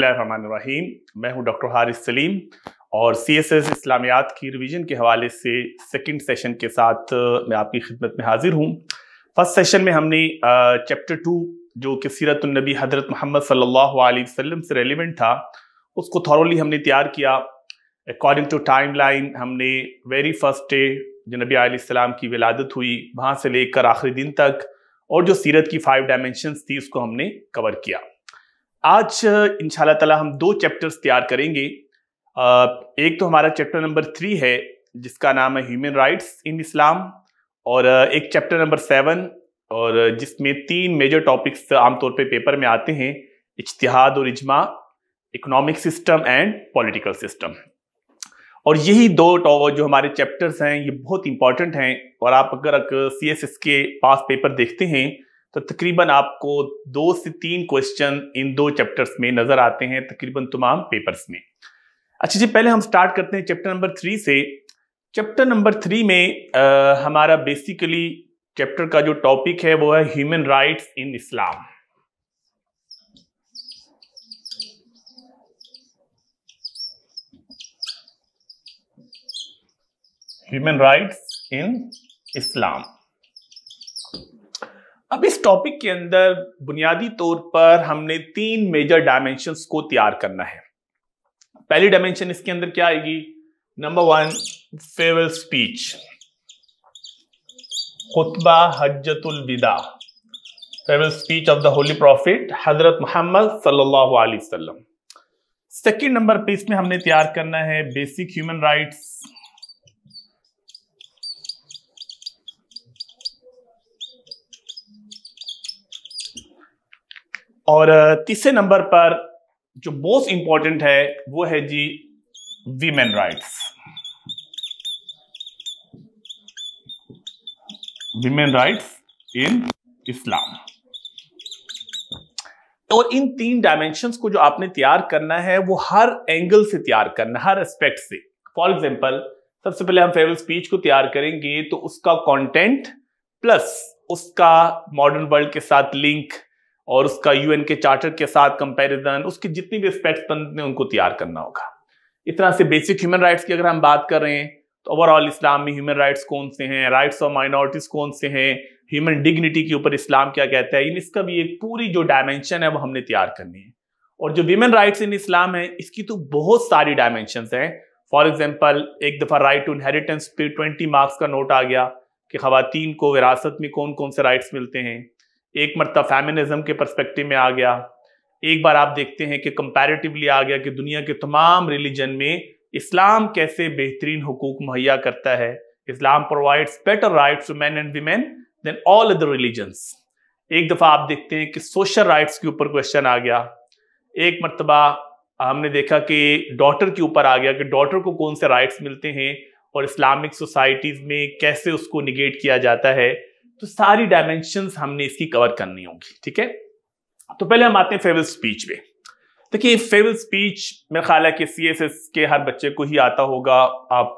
बसमीम मैं हूं डॉक्टर हारिस सलीम और सी एस एस इस्लामियात की रिवीजन के हवाले से सेकंड सेशन के साथ मैं आपकी खिदमत में हाजिर हूं फर्स्ट सेशन में हमने चैप्टर टू जो कि सीरतनबी हजरत मोहम्मद सल्लल्लाहु अलैहि वसल्लम से रेलिवेंट था उसको थॉरली हमने तैयार किया अकॉर्डिंग टू टाइम लाइन हमने वेरी फर्स्ट डे जो नबी आलाम की विलादत हुई वहाँ से लेकर आखिरी दिन तक और जो सीरत की फाइव डायमेंशनस थी उसको हमने कवर किया आज इन ताला हम दो चैप्टर्स तैयार करेंगे एक तो हमारा चैप्टर नंबर थ्री है जिसका नाम है ह्यूमन राइट्स इन इस्लाम और एक चैप्टर नंबर सेवन और जिसमें तीन मेजर टॉपिक्स आमतौर पे पेपर में आते हैं इश्तिहाद और इजमा economic system and political system और यही दो जो हमारे चैप्टर्स हैं ये बहुत इंपॉर्टेंट हैं और आप अगर सी एस एस के पास पेपर देखते हैं तो तकरीबन आपको दो से तीन क्वेश्चन इन दो चैप्टर्स में नजर आते हैं तकरीबन तमाम पेपर्स में अच्छा जी पहले हम स्टार्ट करते हैं चैप्टर नंबर थ्री से चैप्टर नंबर थ्री में आ, हमारा बेसिकली चैप्टर का जो टॉपिक है वो है human rights in Islam human rights in Islam अब इस टॉपिक के अंदर बुनियादी तौर पर हमने तीन मेजर डायमेंशन को तैयार करना है पहली डायमेंशन इसके अंदर क्या आएगी नंबर वन फेवल स्पीच खुतबा हजतुल विदा farewell speech of the holy prophet हजरत मोहम्मद सल्लल्लाहु अलैहि वसल्लम सेकंड नंबर पे इसमें हमने तैयार करना है बेसिक ह्यूमन राइट्स और तीसरे नंबर पर जो मोस्ट इंपॉर्टेंट है वो है जी women rights women rights in Islam और इन तीन डायमेंशन को जो आपने तैयार करना है वो हर एंगल से तैयार करना हर एस्पेक्ट से फॉर एग्जाम्पल सबसे पहले हम फेवरेट स्पीच को तैयार करेंगे तो उसका कंटेंट प्लस उसका मॉडर्न वर्ल्ड के साथ लिंक और उसका यूएन के चार्टर के साथ कंपैरिजन उसकी जितनी भी एस्पेक्ट्स बनते हैं उनको तैयार करना होगा इस तरह से बेसिक ह्यूमन राइट्स की अगर हम बात कर रहे हैं तो ओवरऑल इस्लाम में ह्यूमन राइट्स कौन से हैं राइट्स ऑफ माइनॉरिटीज कौन से हैं ह्यूमन डिग्निटी के ऊपर इस्लाम क्या कहता है इन इसका भी एक पूरी जो डायमेंशन है वो हमने तैयार करनी है और जो वीमेन राइट्स इन इस्लाम है इसकी तो बहुत सारी डायमेंशन हैं फॉर एग्जाम्पल एक दफ़ा राइट टू इनहेरिटेंस पे ट्वेंटी मार्क्स का नोट आ गया कि खातन को विरासत में कौन कौन से राइट्स मिलते हैं एक मरतबा फेमिनिज्म के परस्पेक्टिव में आ गया एक बार आप देखते हैं कि कंपैरेटिवली आ गया कि दुनिया के तमाम रिलीजन में इस्लाम कैसे बेहतरीन हकूक मुहैया करता है Islam provides better rights to man and women than all other religions एक दफ़ा आप देखते हैं कि सोशल राइट्स के ऊपर क्वेश्चन आ गया एक मरतबा हमने देखा कि डॉटर के ऊपर आ गया कि डॉटर को कौन से राइट्स मिलते हैं और इस्लामिक सोसाइटीज़ में कैसे उसको निगेट किया जाता है तो सारी डायमेंशन हमने इसकी कवर करनी होगी ठीक है तो पहले हम आते हैं फेवरेट स्पीच पे देखिए फेवरेट स्पीच मेरा ख्याल है कि सी के हर बच्चे को ही आता होगा आप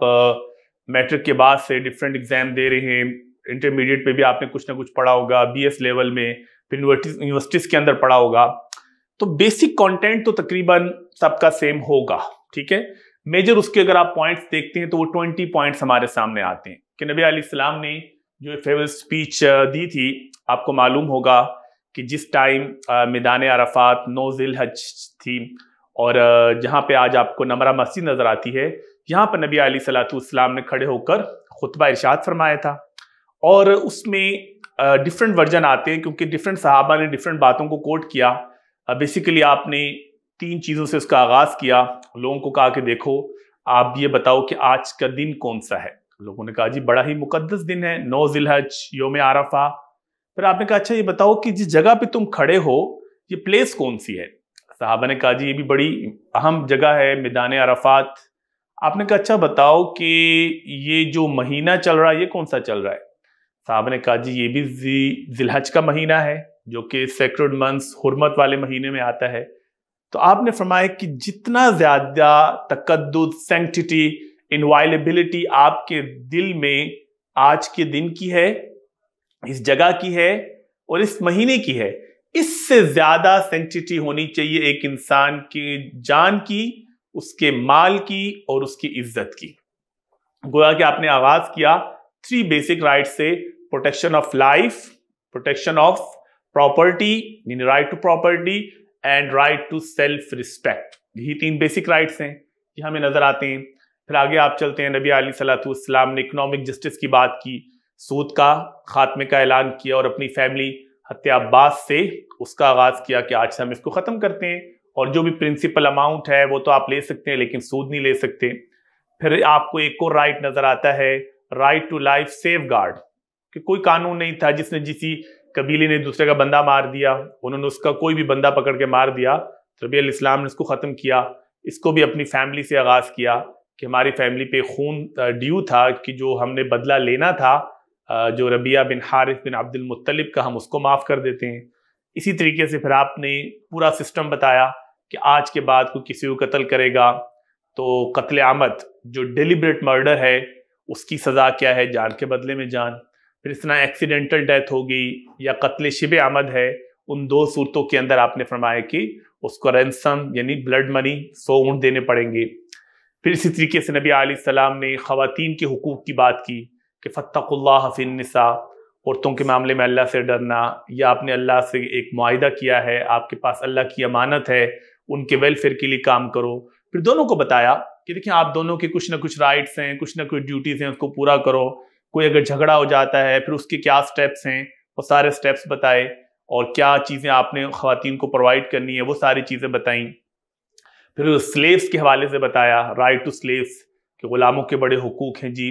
मैट्रिक के बाद से डिफरेंट एग्जाम दे रहे हैं इंटरमीडिएट पे भी आपने कुछ ना कुछ पढ़ा होगा बीएस लेवल में फिर यूनिवर्सिटीज के अंदर पढ़ा होगा तो बेसिक कंटेंट तो तकरीबन सबका सेम होगा ठीक है मेजर उसके अगर आप पॉइंट्स देखते हैं तो वो ट्वेंटी पॉइंट्स हमारे सामने आते हैं कि नबी आलाम ने जो फेमस स्पीच uh, दी थी आपको मालूम होगा कि जिस टाइम uh, मैदान अरफात नो जिल हज थी और uh, जहाँ पे आज आपको नमरा मस्जिद नज़र आती है यहाँ पर नबी आई सलातम ने खड़े होकर खुतबा इरशाद फरमाया था और उसमें डिफरेंट वर्जन आते हैं क्योंकि डिफरेंट साहबा ने डिफरेंट बातों को कोट किया बेसिकली आपने तीन चीज़ों से उसका आगाज़ किया लोगों को कहा कि देखो आप ये बताओ कि आज का दिन कौन सा है लोगों ने कहा जी बड़ा ही मुकद्दस दिन है नौ जिलहज योम आरफा फिर आपने कहा अच्छा ये बताओ कि जिस जगह पे तुम खड़े हो ये प्लेस कौन सी है साहबा ने कहा जी ये भी बड़ी अहम जगह है मैदान अराफात आपने कहा अच्छा बताओ कि ये जो महीना चल रहा है ये कौन सा चल रहा है साहबा ने कहा जी ये भी जी जिलहज का महीना है जो कि सेक्रेड मंथ्स हरमत वाले महीने में आता है तो आपने फरमाया कि जितना ज़्यादा तकद सेंटिटी इनवायलेबिलिटी आपके दिल में आज के दिन की है इस जगह की है और इस महीने की है इससे ज्यादा सेंटिटी होनी चाहिए एक इंसान की जान की उसके माल की और उसकी इज्जत की गोया कि आपने आवाज किया थ्री बेसिक राइट से protection of life protection of property mean right to property and right to self respect यही तीन बेसिक राइट्स हैं ये हमें नजर आते हैं फिर आगे आप चलते हैं नबी अली सलातम ने इकनॉमिक जस्टिस की बात की सूद का खात्मे का ऐलान किया और अपनी फैमिली हत्या से उसका आगाज़ किया कि आज से हम इसको ख़त्म करते हैं और जो भी प्रिंसिपल अमाउंट है वो तो आप ले सकते हैं लेकिन सूद नहीं ले सकते फिर आपको एक और राइट नज़र आता है right to life safeguard कि कोई कानून नहीं था जिसने जिसी कबीले ने दूसरे का बंदा मार दिया उन्होंने उसका कोई भी बंदा पकड़ के मार दिया तो रबी इस्लाम ने इसको ख़त्म किया इसको भी अपनी फैमिली से आगाज़ किया कि हमारी फैमिली पे खून ड्यू था कि जो हमने बदला लेना था जो रबिया बिन हारिफ बिन अब्दुल मुत्तलिब का हम उसको माफ़ कर देते हैं इसी तरीके से फिर आपने पूरा सिस्टम बताया कि आज के बाद कोई किसी को कत्ल करेगा तो कत्ल आमद जो डिलिब्रेट मर्डर है उसकी सज़ा क्या है जान के बदले में जान फिर इस तरह एक्सीडेंटल डेथ होगी या कत्ल शिब आमद है उन दो सूरतों के अंदर आपने फरमाया कि उसको रैनसम यानी ब्लड मनी सौ ऊँट देने पड़ेंगे फिर इसी तरीके से नबी आलाम ने ख़वान के हकूक़ की बात की कि फ़तल्ला हफ़िनसा औरतों के मामले में अल्लाह से डरना या आपने अल्लाह से एक माहा किया है आपके पास अल्लाह की अमानत है उनके वेलफेयर के लिए काम करो फिर दोनों को बताया कि देखिए आप दोनों के कुछ ना कुछ राइट्स हैं कुछ ना कुछ ड्यूटीज़ हैं उसको पूरा करो कोई अगर झगड़ा हो जाता है फिर उसके क्या स्टेप्स हैं वो सारे स्टेप्स बताए और क्या चीज़ें आपने ख़वान को प्रोवाइड करनी है वो सारी चीज़ें बताईं फिर स्लेव्स के हवाले से बताया राइट टू स्लेव्स कि गुलामों के बड़े हकूक़ हैं जी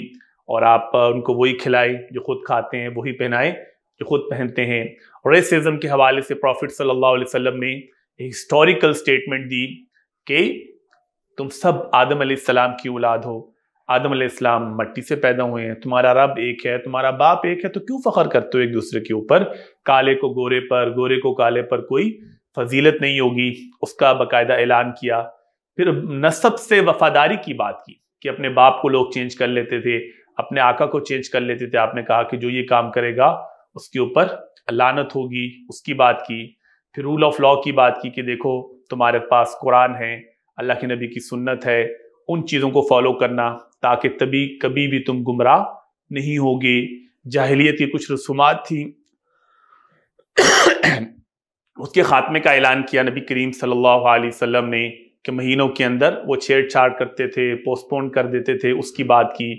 और आप उनको वही खिलाएं जो खुद खाते हैं वही पहनाएं जो खुद पहनते हैं रेसिज्म के हवाले से प्रॉफिट सल्लल्लाहु अलैहि वसल्लम ने हिस्टोरिकल स्टेटमेंट दी कि तुम सब आदम सलाम की औलाद हो आदम सलाम मट्टी से पैदा हुए हैं तुम्हारा रब एक है तुम्हारा बाप एक है तो क्यों फ़ख्र करते हो एक दूसरे के ऊपर काले को गोरे पर गोरे को काले पर कोई फजीलत नहीं होगी उसका बाकायदा ऐलान किया फिर नस्ब से वफादारी की बात की कि अपने बाप को लोग चेंज कर लेते थे अपने आका को चेंज कर लेते थे आपने कहा कि जो ये काम करेगा उसके ऊपर लानत होगी उसकी बात की फिर रूल ऑफ लॉ की बात की कि देखो तुम्हारे पास कुरान है अल्लाह के नबी की सुन्नत है उन चीज़ों को फॉलो करना ताकि तभी कभी भी तुम गुमराह नहीं होगे जाहलीत की कुछ रसूमात थी उसके खात्मे का ऐलान किया नबी करीम सल्लल्लाहु अलैहि वसल्लम ने कि महीनों के अंदर वो छेड़छाड़ करते थे पोस्टपोन कर देते थे उसकी बात की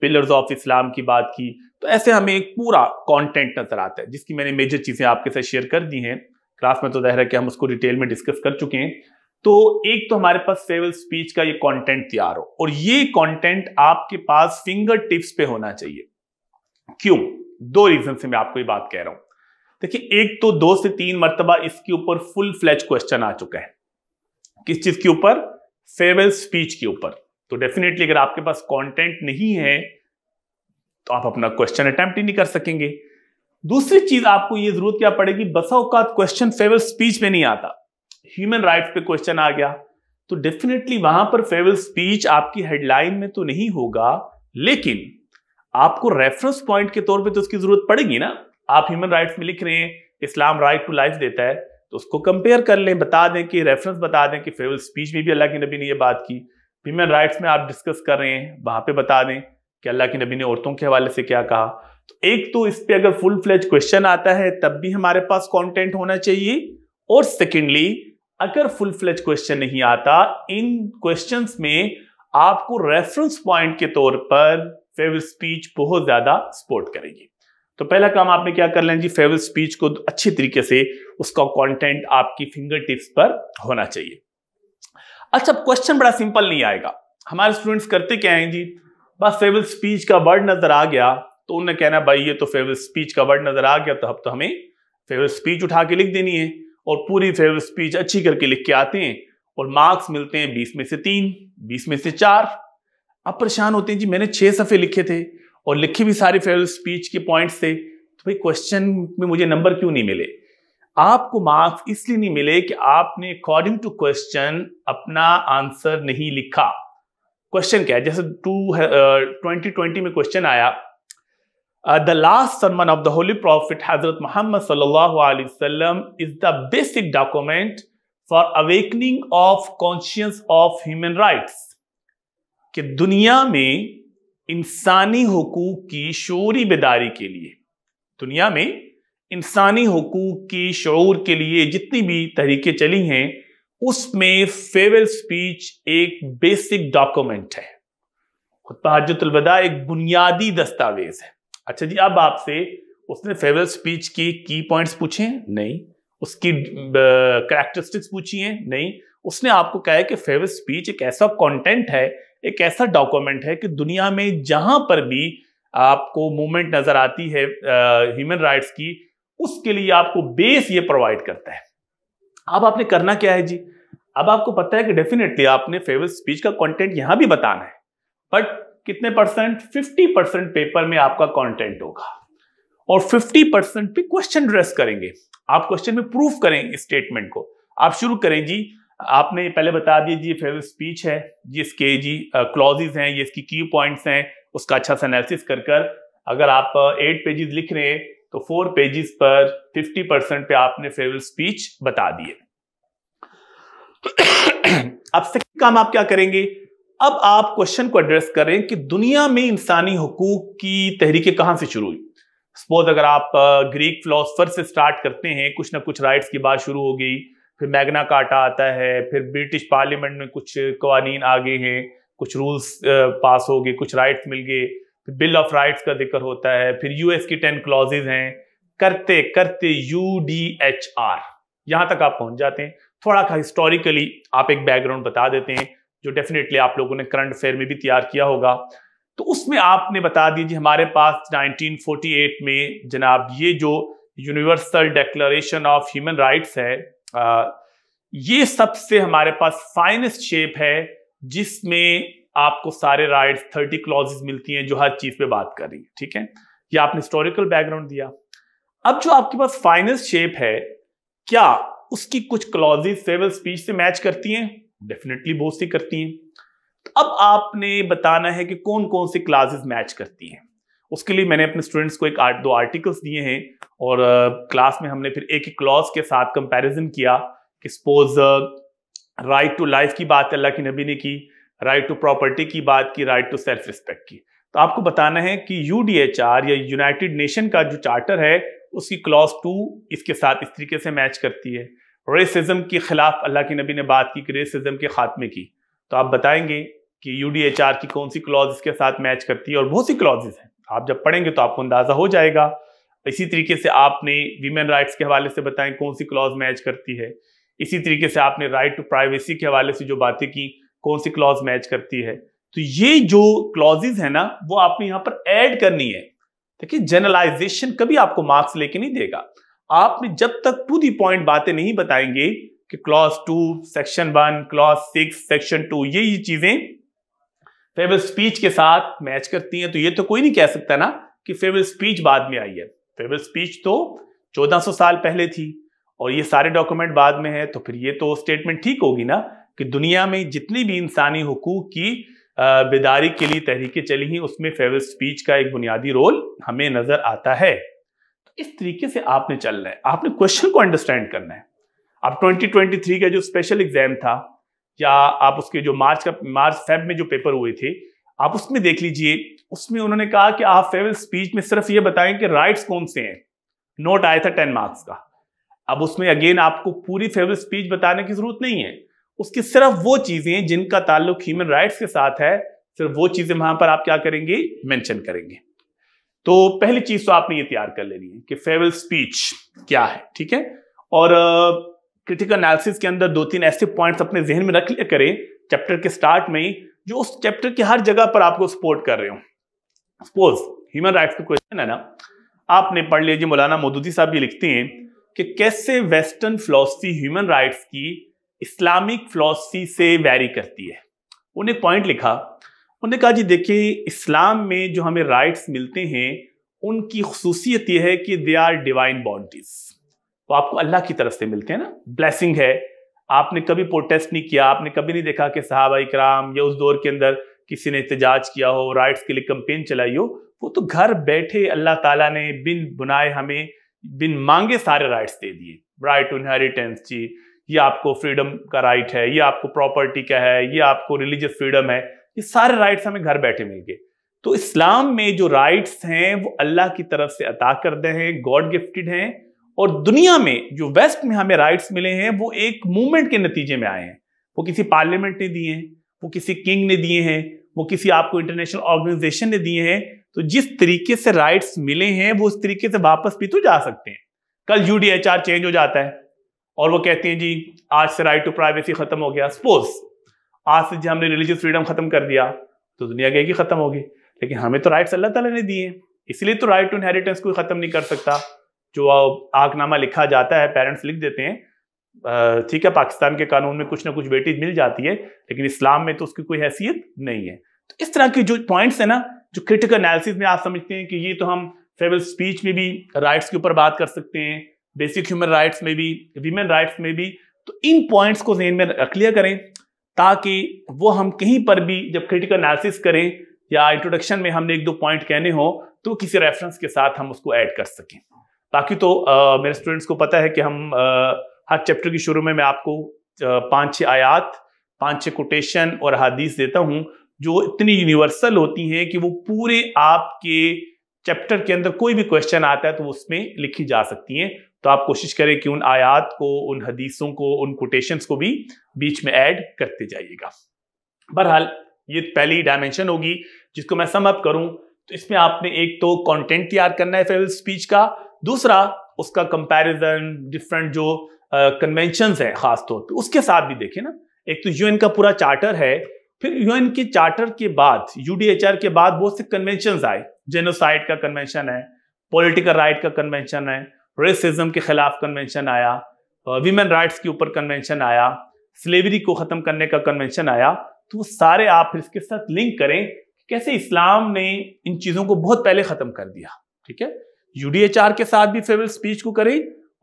पिलर्स ऑफ इस्लाम की बात की तो ऐसे हमें एक पूरा कंटेंट नजर आता है जिसकी मैंने मेजर चीज़ें आपके साथ शेयर कर दी हैं क्लास में तो जाहिर है कि हम उसको डिटेल में डिस्कस कर चुके हैं तो एक तो हमारे पास सेवल स्पीच का ये कॉन्टेंट तैयार हो और ये कॉन्टेंट आपके पास फिंगर टिप्स पे होना चाहिए क्यों दो रीजन से मैं आपको ये बात कह रहा हूं देखिए एक तो दो से तीन मरतबा इसके ऊपर फुल फ्लैच क्वेश्चन आ चुका है किस चीज के ऊपर फेयरवेल स्पीच के ऊपर तो डेफिनेटली अगर आपके पास कंटेंट नहीं है तो आप अपना क्वेश्चन अटेम्प्ट ही नहीं कर सकेंगे दूसरी चीज आपको ये जरूरत क्या पड़ेगी बसा औकात क्वेश्चन फेवल स्पीच में नहीं आता ह्यूमन राइट पे क्वेश्चन आ गया तो डेफिनेटली वहां पर फेवल स्पीच आपकी हेडलाइन में तो नहीं होगा लेकिन आपको रेफरेंस पॉइंट के तौर पे तो उसकी जरूरत पड़ेगी ना आप ह्यूमन राइट्स में लिख रहे हैं इस्लाम राइट टू लाइफ देता है तो उसको कंपेयर कर लें बता दें कि रेफरेंस बता दें कि फेवल स्पीच में भी अल्लाह के नबी ने यह बात की वीमेन राइट्स में आप डिस्कस कर रहे हैं वहां पर बता दें कि अल्लाह के नबी ने औरतों के हवाले से क्या कहा तो एक तो इस पर अगर फुल फ्लेज क्वेश्चन आता है तब भी हमारे पास कॉन्टेंट होना चाहिए और सेकेंडली अगर फुल फ्लेज क्वेश्चन नहीं आता इन क्वेश्चन में आपको रेफरेंस पॉइंट के तौर पर फेवल स्पीच बहुत ज्यादा सपोर्ट करेगी तो पहला काम आपने क्या कर लें जी फेवरेट स्पीच को अच्छी तरीके से उसका कंटेंट आपकी फिंगर टिप्स पर होना चाहिए अच्छा क्वेश्चन बड़ा सिंपल नहीं आएगा हमारे स्टूडेंट्स करते क्या हैं जी बस फेवरेट स्पीच का वर्ड नजर आ गया तो उन्हें कहना भाई ये तो फेवरेट स्पीच का वर्ड नजर आ गया तो अब तो हमें फेवरेट स्पीच उठा के लिख देनी है और पूरी फेवरेट स्पीच अच्छी करके लिख के आते हैं और मार्क्स मिलते हैं बीस में से तीन बीस में से चार अब परेशान होते हैं जी मैंने छह सफ़े लिखे थे और लिखी भी सारी फेवरेट स्पीच के पॉइंट्स थे तो भाई क्वेश्चन में मुझे नंबर क्यों नहीं मिले आपको मार्क्स इसलिए नहीं मिले कि आपने अकॉर्डिंग टू क्वेश्चन अपना आंसर नहीं लिखा क्वेश्चन क्या है जैसे टू ट्वेंटी ट्वेंटी में क्वेश्चन आया the last sermon of the holy prophet हजरत मोहम्मद सल्लल्लाहु अलैहि वसल्लम is the basic document for awakening of conscious of human rights कि दुनिया में इंसानी हकूक की शोरी बेदारी के लिए दुनिया में इंसानी हकूक की शूर के लिए जितनी भी तहरीकें चली हैं उसमें फेवर स्पीच एक बेसिक डॉक्यूमेंट है खुतबा एक बुनियादी दस्तावेज है अच्छा जी अब आपसे उसने फेवर स्पीच की की पॉइंट्स पूछे नहीं उसकी करेक्टरिस्टिक्स पूछी हैं नहीं उसने आपको कहा है कि फेवर स्पीच एक ऐसा कंटेंट है एक ऐसा डॉक्यूमेंट है कि दुनिया में जहां पर भी आपको मूवमेंट नजर आती है ह्यूमन राइट्स की उसके लिए आपको बेस ये प्रोवाइड करता है अब आपने करना क्या है जी अब आपको पता है कि डेफिनेटली आपने फेवरेट स्पीच का कंटेंट यहां भी बताना है बट कितने परसेंट 50 परसेंट पेपर में आपका कंटेंट होगा और 50 परसेंट पे क्वेश्चन ड्रेस करेंगे आप क्वेश्चन में प्रूफ करें स्टेटमेंट को आप शुरू करें जी आपने पहले बता दिया जी फेवरेट स्पीच है जिसके इसके जी क्लॉजेज हैं ये इसकी की पॉइंट्स हैं उसका अच्छा सा एनालिसिस कर कर अगर आप एट पेजेस लिख रहे हैं तो फोर पेजेस पर फिफ्टी परसेंट पे आपने फेवरेट स्पीच बता दिए अब सेकंड काम आप क्या करेंगे अब आप क्वेश्चन को एड्रेस करें कि दुनिया में इंसानी हकूक की तहरीकें कहां से शुरू हुई सपोज अगर आप ग्रीक फिलोसफर से स्टार्ट करते हैं कुछ ना कुछ राइट्स की बात शुरू हो गई फिर मैग्ना काटा आता है फिर ब्रिटिश पार्लियामेंट में कुछ कवानीन आ गए हैं कुछ रूल्स पास हो गए कुछ राइट्स मिल गए फिर बिल ऑफ राइट्स का जिक्र होता है फिर यूएस की टेन क्लॉजेज हैं करते करते यू डी एच आर यहाँ तक आप पहुंच जाते हैं थोड़ा सा हिस्टोरिकली आप एक बैकग्राउंड बता देते हैं जो डेफिनेटली आप लोगों ने करंट अफेयर में भी तैयार किया होगा तो उसमें आपने बता दीजिए हमारे पास 1948 में जनाब ये जो Universal Declaration of human Rights है ये सबसे हमारे पास फाइनेस्ट शेप है जिसमें आपको सारे राइट्स थर्टी क्लॉजेस मिलती हैं जो हर चीज पे बात कर रही है ठीक है ये आपने हिस्टोरिकल बैकग्राउंड दिया अब जो आपके पास फाइनेस्ट शेप है क्या उसकी कुछ क्लॉजेस सेवल स्पीच से मैच करती हैं डेफिनेटली बहुत सी करती हैं तो अब आपने बताना है कि कौन कौन सी क्लासेस मैच करती हैं उसके लिए मैंने अपने स्टूडेंट्स को एक आर्ट दो आर्टिकल्स दिए हैं और क्लास में हमने फिर एक एक क्लॉज के साथ कंपैरिजन किया कि सपोज राइट टू लाइफ की बात अल्लाह के नबी ने की राइट टू प्रॉपर्टी की बात की राइट टू सेल्फ रिस्पेक्ट की तो आपको बताना है कि यू या यूनाइटेड नेशन का जो चार्टर है उसकी क्लॉज टू इसके साथ इस तरीके से मैच करती है रेसिज्म के खिलाफ अल्लाह के नबी ने बात की कि रेसिज्म के खात्मे की तो आप बताएंगे कि यू की कौन सी क्लॉज इसके साथ मैच करती है और बहुत सी क्लॉजेज हैं आप जब पढ़ेंगे तो आपको अंदाजा हो जाएगा इसी तरीके से आपने वीमेन राइट्स के हवाले से बताएं कौन सी क्लॉज मैच करती है इसी तरीके से आपने राइट टू प्राइवेसी के हवाले से जो बातें की कौन सी क्लॉज मैच करती है तो ये जो क्लॉजेज है ना वो आपने यहाँ पर ऐड करनी है देखिए जनरलाइजेशन कभी आपको मार्क्स लेके नहीं देगा आपने जब तक टू दी पॉइंट बातें नहीं बताएंगे कि clause two section one clause six section two ये ये चीजें फेवर स्पीच के साथ मैच करती हैं तो ये तो कोई नहीं कह सकता ना कि फेवरेट स्पीच बाद में आई है फेवर स्पीच तो 1400 साल पहले थी और ये सारे डॉक्यूमेंट बाद में है तो फिर ये तो स्टेटमेंट ठीक होगी ना कि दुनिया में जितनी भी इंसानी हकूक की बेदारी के लिए तहरीकें चली हैं उसमें फेवरेट स्पीच का एक बुनियादी रोल हमें नजर आता है तो इस तरीके से आपने चलना है आपने क्वेश्चन को अंडरस्टैंड करना है अब 2023 का जो स्पेशल एग्जाम था या आप उसके जो मार्च का मार्च फेब में जो पेपर हुए थे आप उसमें देख लीजिए उसमें उन्होंने कहा कि आप फेवल स्पीच में सिर्फ ये बताएं कि राइट्स कौन से हैं नोट आया था टेन मार्क्स का अब उसमें अगेन आपको पूरी फेवल स्पीच बताने की जरूरत नहीं है उसकी सिर्फ वो चीजें जिनका ताल्लुक ह्यूमन राइट्स के साथ है सिर्फ वो चीजें वहां पर आप क्या करेंगे मेंशन करेंगे तो पहली चीज तो आपने ये तैयार कर लेनी है कि फेवल स्पीच क्या है ठीक है और क्रिटिकल एनालिसिस के अंदर दो तीन ऐसे पॉइंट्स अपने जहन में रख लिया करें चैप्टर के स्टार्ट में जो उस चैप्टर की हर जगह पर आपको सपोर्ट कर रहे हो सपोज ह्यूमन राइट्स का क्वेश्चन है ना आपने पढ़ लिया जी मौलाना मोदूदी साहब ये लिखते हैं कि कैसे वेस्टर्न फिलोसफी ह्यूमन राइट्स की इस्लामिक फिलोसफी से वैरी करती है उन्हें पॉइंट लिखा उन्हें कहा जी देखिए इस्लाम में जो हमें राइट्स मिलते हैं उनकी खसूसियत यह है कि दे आर डिवाइन बाउंड्रीज़ तो आपको अल्लाह की तरफ से मिलते हैं ना ब्लेसिंग है आपने कभी प्रोटेस्ट नहीं किया आपने कभी नहीं देखा कि साहबा इक्राम या उस दौर के अंदर किसी ने एहतजाज किया हो राइट्स के लिए कंपेन चलाई हो वो तो घर बैठे अल्लाह ताला ने बिन बुनाए हमें बिन मांगे सारे राइट्स दे दिए राइट टू इनहेरिटेंस जी ये आपको फ्रीडम का राइट है ये आपको प्रॉपर्टी का है ये आपको रिलीजियस फ्रीडम है ये सारे राइट्स हमें घर बैठे मिल गए तो इस्लाम में जो राइट्स हैं वो अल्लाह की तरफ से अता करते हैं गॉड गिफ्टेड हैं और दुनिया में जो वेस्ट में हमें राइट्स मिले हैं वो एक मूवमेंट के नतीजे में आए हैं वो किसी पार्लियामेंट ने दिए हैं वो किसी किंग ने दिए हैं वो किसी आपको इंटरनेशनल ऑर्गेनाइजेशन ने दिए हैं तो जिस तरीके से राइट्स मिले हैं वो उस तरीके से वापस भी तो जा सकते हैं कल यू चेंज हो जाता है और वो कहते हैं जी आज से राइट टू प्राइवेसी खत्म हो गया सपोज आज से जी हमने रिलीजियस फ्रीडम खत्म कर दिया तो दुनिया कहेगी खत्म होगी लेकिन हमें तो राइट्स अल्लाह तला ने दिए हैं इसलिए तो राइट टू इनहेरिटेंस कोई खत्म नहीं कर सकता जो आकनामा लिखा जाता है पेरेंट्स लिख देते हैं ठीक है पाकिस्तान के कानून में कुछ ना कुछ बेटी मिल जाती है लेकिन इस्लाम में तो उसकी कोई हैसियत नहीं है तो इस तरह के जो पॉइंट्स है ना जो क्रिटिकल एनालिसिस में आप समझते हैं कि ये तो हम फेवल स्पीच में भी राइट्स के ऊपर बात कर सकते हैं बेसिक ह्यूमन राइट्स में भी वीमेन राइट्स में भी तो इन पॉइंट्स को जहन में रख लिया करें ताकि वो हम कहीं पर भी जब क्रिटिकल एनालिसिस करें या इंट्रोडक्शन में हमने एक दो पॉइंट कहने हो तो किसी रेफरेंस के साथ हम उसको ऐड कर सकें बाकी तो आ, मेरे स्टूडेंट्स को पता है कि हम आ, हर चैप्टर की शुरू में मैं आपको पाँच छः आयात पाँच छः कोटेशन और हदीस देता हूँ जो इतनी यूनिवर्सल होती हैं कि वो पूरे आपके चैप्टर के अंदर कोई भी क्वेश्चन आता है तो उसमें लिखी जा सकती हैं तो आप कोशिश करें कि उन आयात को उन हदीसों को उन कोटेशन को भी बीच में ऐड करते जाइएगा बहरहाल ये पहली डायमेंशन होगी जिसको मैं सम अप करूं तो इसमें आपने एक तो कंटेंट तैयार करना है फेवरेट स्पीच का दूसरा उसका कंपैरिजन डिफरेंट जो कन्वेंशन है खास तौर पर उसके साथ भी देखें ना एक तो यूएन का पूरा चार्टर है फिर यूएन के चार्टर के बाद यूडीएचआर के बाद बहुत से कन्वेंशन आए जेनोसाइड का कन्वेंशन है पॉलिटिकल राइट का कन्वेंशन है रेसिज्म के खिलाफ कन्वेंशन आया वीमेन राइट्स के ऊपर कन्वेंशन आया स्लेवरी को ख़त्म करने का कन्वेंशन आया तो वो सारे आप फिर इसके साथ लिंक करें कैसे इस्लाम ने इन चीज़ों को बहुत पहले ख़त्म कर दिया ठीक है यूडीएचआर के साथ भी फेवरेबल स्पीच को करें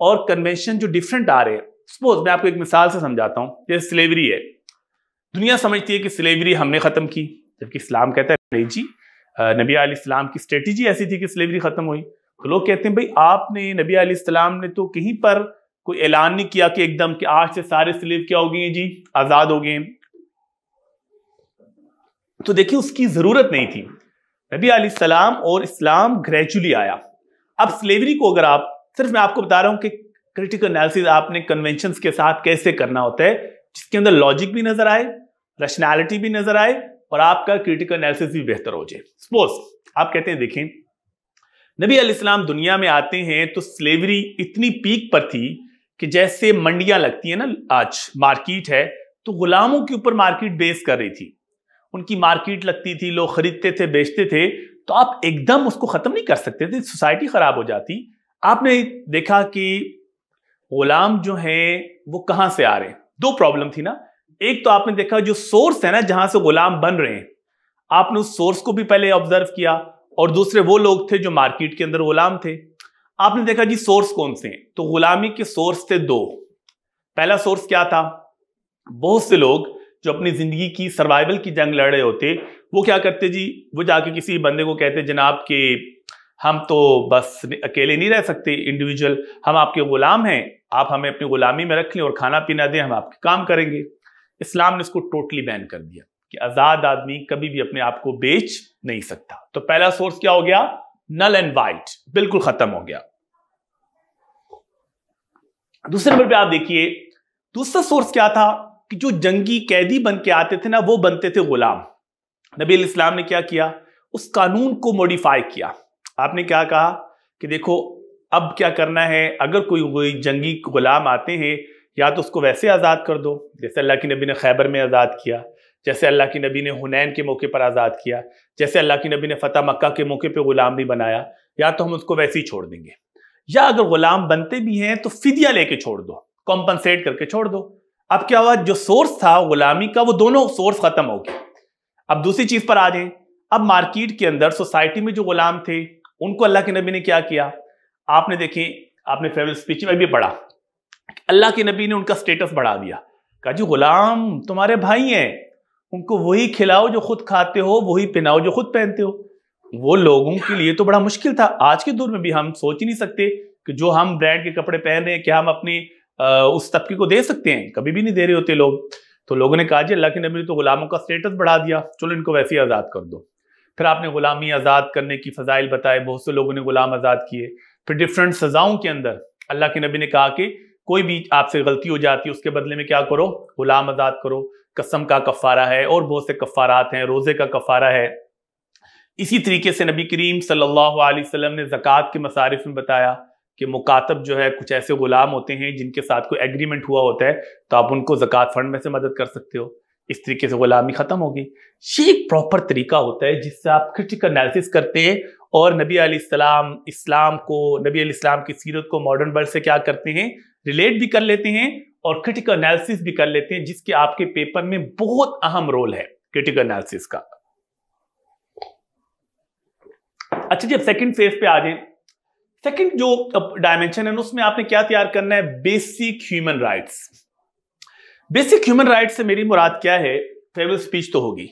और कन्वेंशन जो डिफरेंट आ रहे हैं सपोज मैं आपको एक मिसाल से समझाता हूँ जैसे स्लेवरी है दुनिया समझती है कि स्लेवरी हमने ख़त्म की जबकि इस्लाम कहता है नहीं जी नबी आलाम की स्ट्रेटजी ऐसी थी कि स्लेवरी ख़त्म हुई तो लोग कहते हैं भाई आपने नबी आलाम ने तो कहीं पर कोई ऐलान नहीं किया कि एकदम कि आज से सारे स्लेव क्या हो गए जी आज़ाद हो गए तो देखिए उसकी ज़रूरत नहीं थी नबी आलाम और इस्लाम ग्रेजुअली आया अब स्लेवरी को अगर आप सिर्फ मैं आपको बता रहा हूं कि क्रिटिकल एनालिसिस आपने कन्वेंशन के साथ कैसे करना होता है जिसके अंदर लॉजिक भी नजर आए रशनैलिटी भी नजर आए और आपका क्रिटिकल एनालिसिस भी बेहतर हो जाए सपोज आप कहते हैं देखें नबी अलैहिस्सलाम दुनिया में आते हैं तो स्लेवरी इतनी पीक पर थी कि जैसे मंडियां लगती है ना आज मार्केट है तो गुलामों के ऊपर मार्केट बेस कर रही थी उनकी मार्केट लगती थी लोग खरीदते थे बेचते थे तो आप एकदम उसको खत्म नहीं कर सकते थे सोसाइटी खराब हो जाती आपने देखा कि गुलाम जो हैं वो कहां से आ रहे हैं दो प्रॉब्लम थी ना एक तो आपने देखा जो सोर्स है ना जहां से गुलाम बन रहे हैं आपने उस सोर्स को भी पहले ऑब्जर्व किया और दूसरे वो लोग थे जो मार्केट के अंदर गुलाम थे आपने देखा जी सोर्स कौन से हैं तो गुलामी के सोर्स थे दो पहला सोर्स क्या था बहुत से लोग जो अपनी जिंदगी की सर्वाइवल की जंग लड़ रहे होते वो क्या करते जी वो जाके किसी बंदे को कहते जनाब के हम तो बस अकेले नहीं रह सकते इंडिविजुअल हम आपके गुलाम हैं आप हमें अपनी गुलामी में रख लें और खाना पीना दें हम आपके काम करेंगे इस्लाम ने इसको टोटली बैन कर दिया कि आज़ाद आदमी कभी भी अपने आप को बेच नहीं सकता तो पहला सोर्स क्या हो गया नल एंड वाइट बिल्कुल खत्म हो गया दूसरे नंबर पे आप देखिए दूसरा सोर्स क्या था कि जो जंगी कैदी बन के आते थे ना वो बनते थे गुलाम नबी इस्लाम ने क्या किया उस कानून को मॉडिफाई किया आपने क्या कहा कि देखो अब क्या करना है अगर कोई कोई जंगी गुलाम आते हैं या तो उसको वैसे आज़ाद कर दो जैसे अल्लाह के नबी ने खैबर में आज़ाद किया जैसे अल्लाह के नबी ने हुनैन के मौके पर आज़ाद किया जैसे अल्लाह के नबी ने फ़तह मक्का के मौके पर ग़ुलाम भी बनाया या तो हम उसको वैसे ही छोड़ देंगे या अगर ग़ुलाम बनते भी हैं तो फिदिया लेके छोड़ दो कॉम्पनसेट करके छोड़ दो अब क्या हुआ जो सोर्स था ग़ुलामी का वो दोनों सोर्स ख़त्म हो गया अब दूसरी चीज पर आ जाए अब मार्केट के अंदर सोसाइटी में जो गुलाम थे उनको अल्लाह के नबी ने क्या किया आपने देखे आपने फेवरेट स्पीच में भी पढ़ा अल्लाह के नबी ने उनका स्टेटस बढ़ा दिया कहा जी गुलाम तुम्हारे भाई हैं उनको वही खिलाओ जो खुद खाते हो वही पहनाओ जो खुद पहनते हो वो लोगों के लिए तो बड़ा मुश्किल था आज के दौर में भी हम सोच ही नहीं सकते कि जो हम ब्रांड के कपड़े पहन रहे हैं क्या हम अपने उस तबके को दे सकते हैं कभी भी नहीं दे रहे होते लोग तो लोगों ने कहा जी अल्लाह के नबी ने तो गुलामों का स्टेटस बढ़ा दिया चलो इनको वैसे ही आज़ाद कर दो फिर आपने गुलामी आज़ाद करने की फ़जाइल बताए बहुत से लोगों ने गुलाम आज़ाद किए फिर डिफरेंट सज़ाओं के अंदर अल्लाह के नबी ने कहा कि कोई भी आपसे गलती हो जाती है उसके बदले में क्या करो गुलाम आज़ाद करो कसम का कफ़ारा है और बहुत से कफ़ारात हैं रोज़े का कफ़ारा है इसी तरीके से नबी करीम सल्लल्लाहु अलैहि वसल्लम ने ज़क़़त के मसारिफ में बताया कि मुकातब जो है कुछ ऐसे गुलाम होते हैं जिनके साथ कोई एग्रीमेंट हुआ होता है तो आप उनको जक़ात फंड में से मदद कर सकते हो इस तरीके से गुलामी ख़त्म होगी ये एक प्रॉपर तरीका होता है जिससे आप क्रिटिकल एनालिसिस करते हैं और नबी आलाम इस्लाम को नबी इस्लाम की सीरत को मॉडर्न वर्ल्ड से क्या करते हैं रिलेट भी कर लेते हैं और क्रिटिकल एनालिसिस भी कर लेते हैं जिसके आपके पेपर में बहुत अहम रोल है क्रिटिकल एनालिसिस का अच्छा जी अब सेकंड फेज पे आ जाए सेकंड जो डायमेंशन है उसमें आपने क्या तैयार करना है basic human rights basic human rights से मेरी मुराद क्या है फेवरल स्पीच तो होगी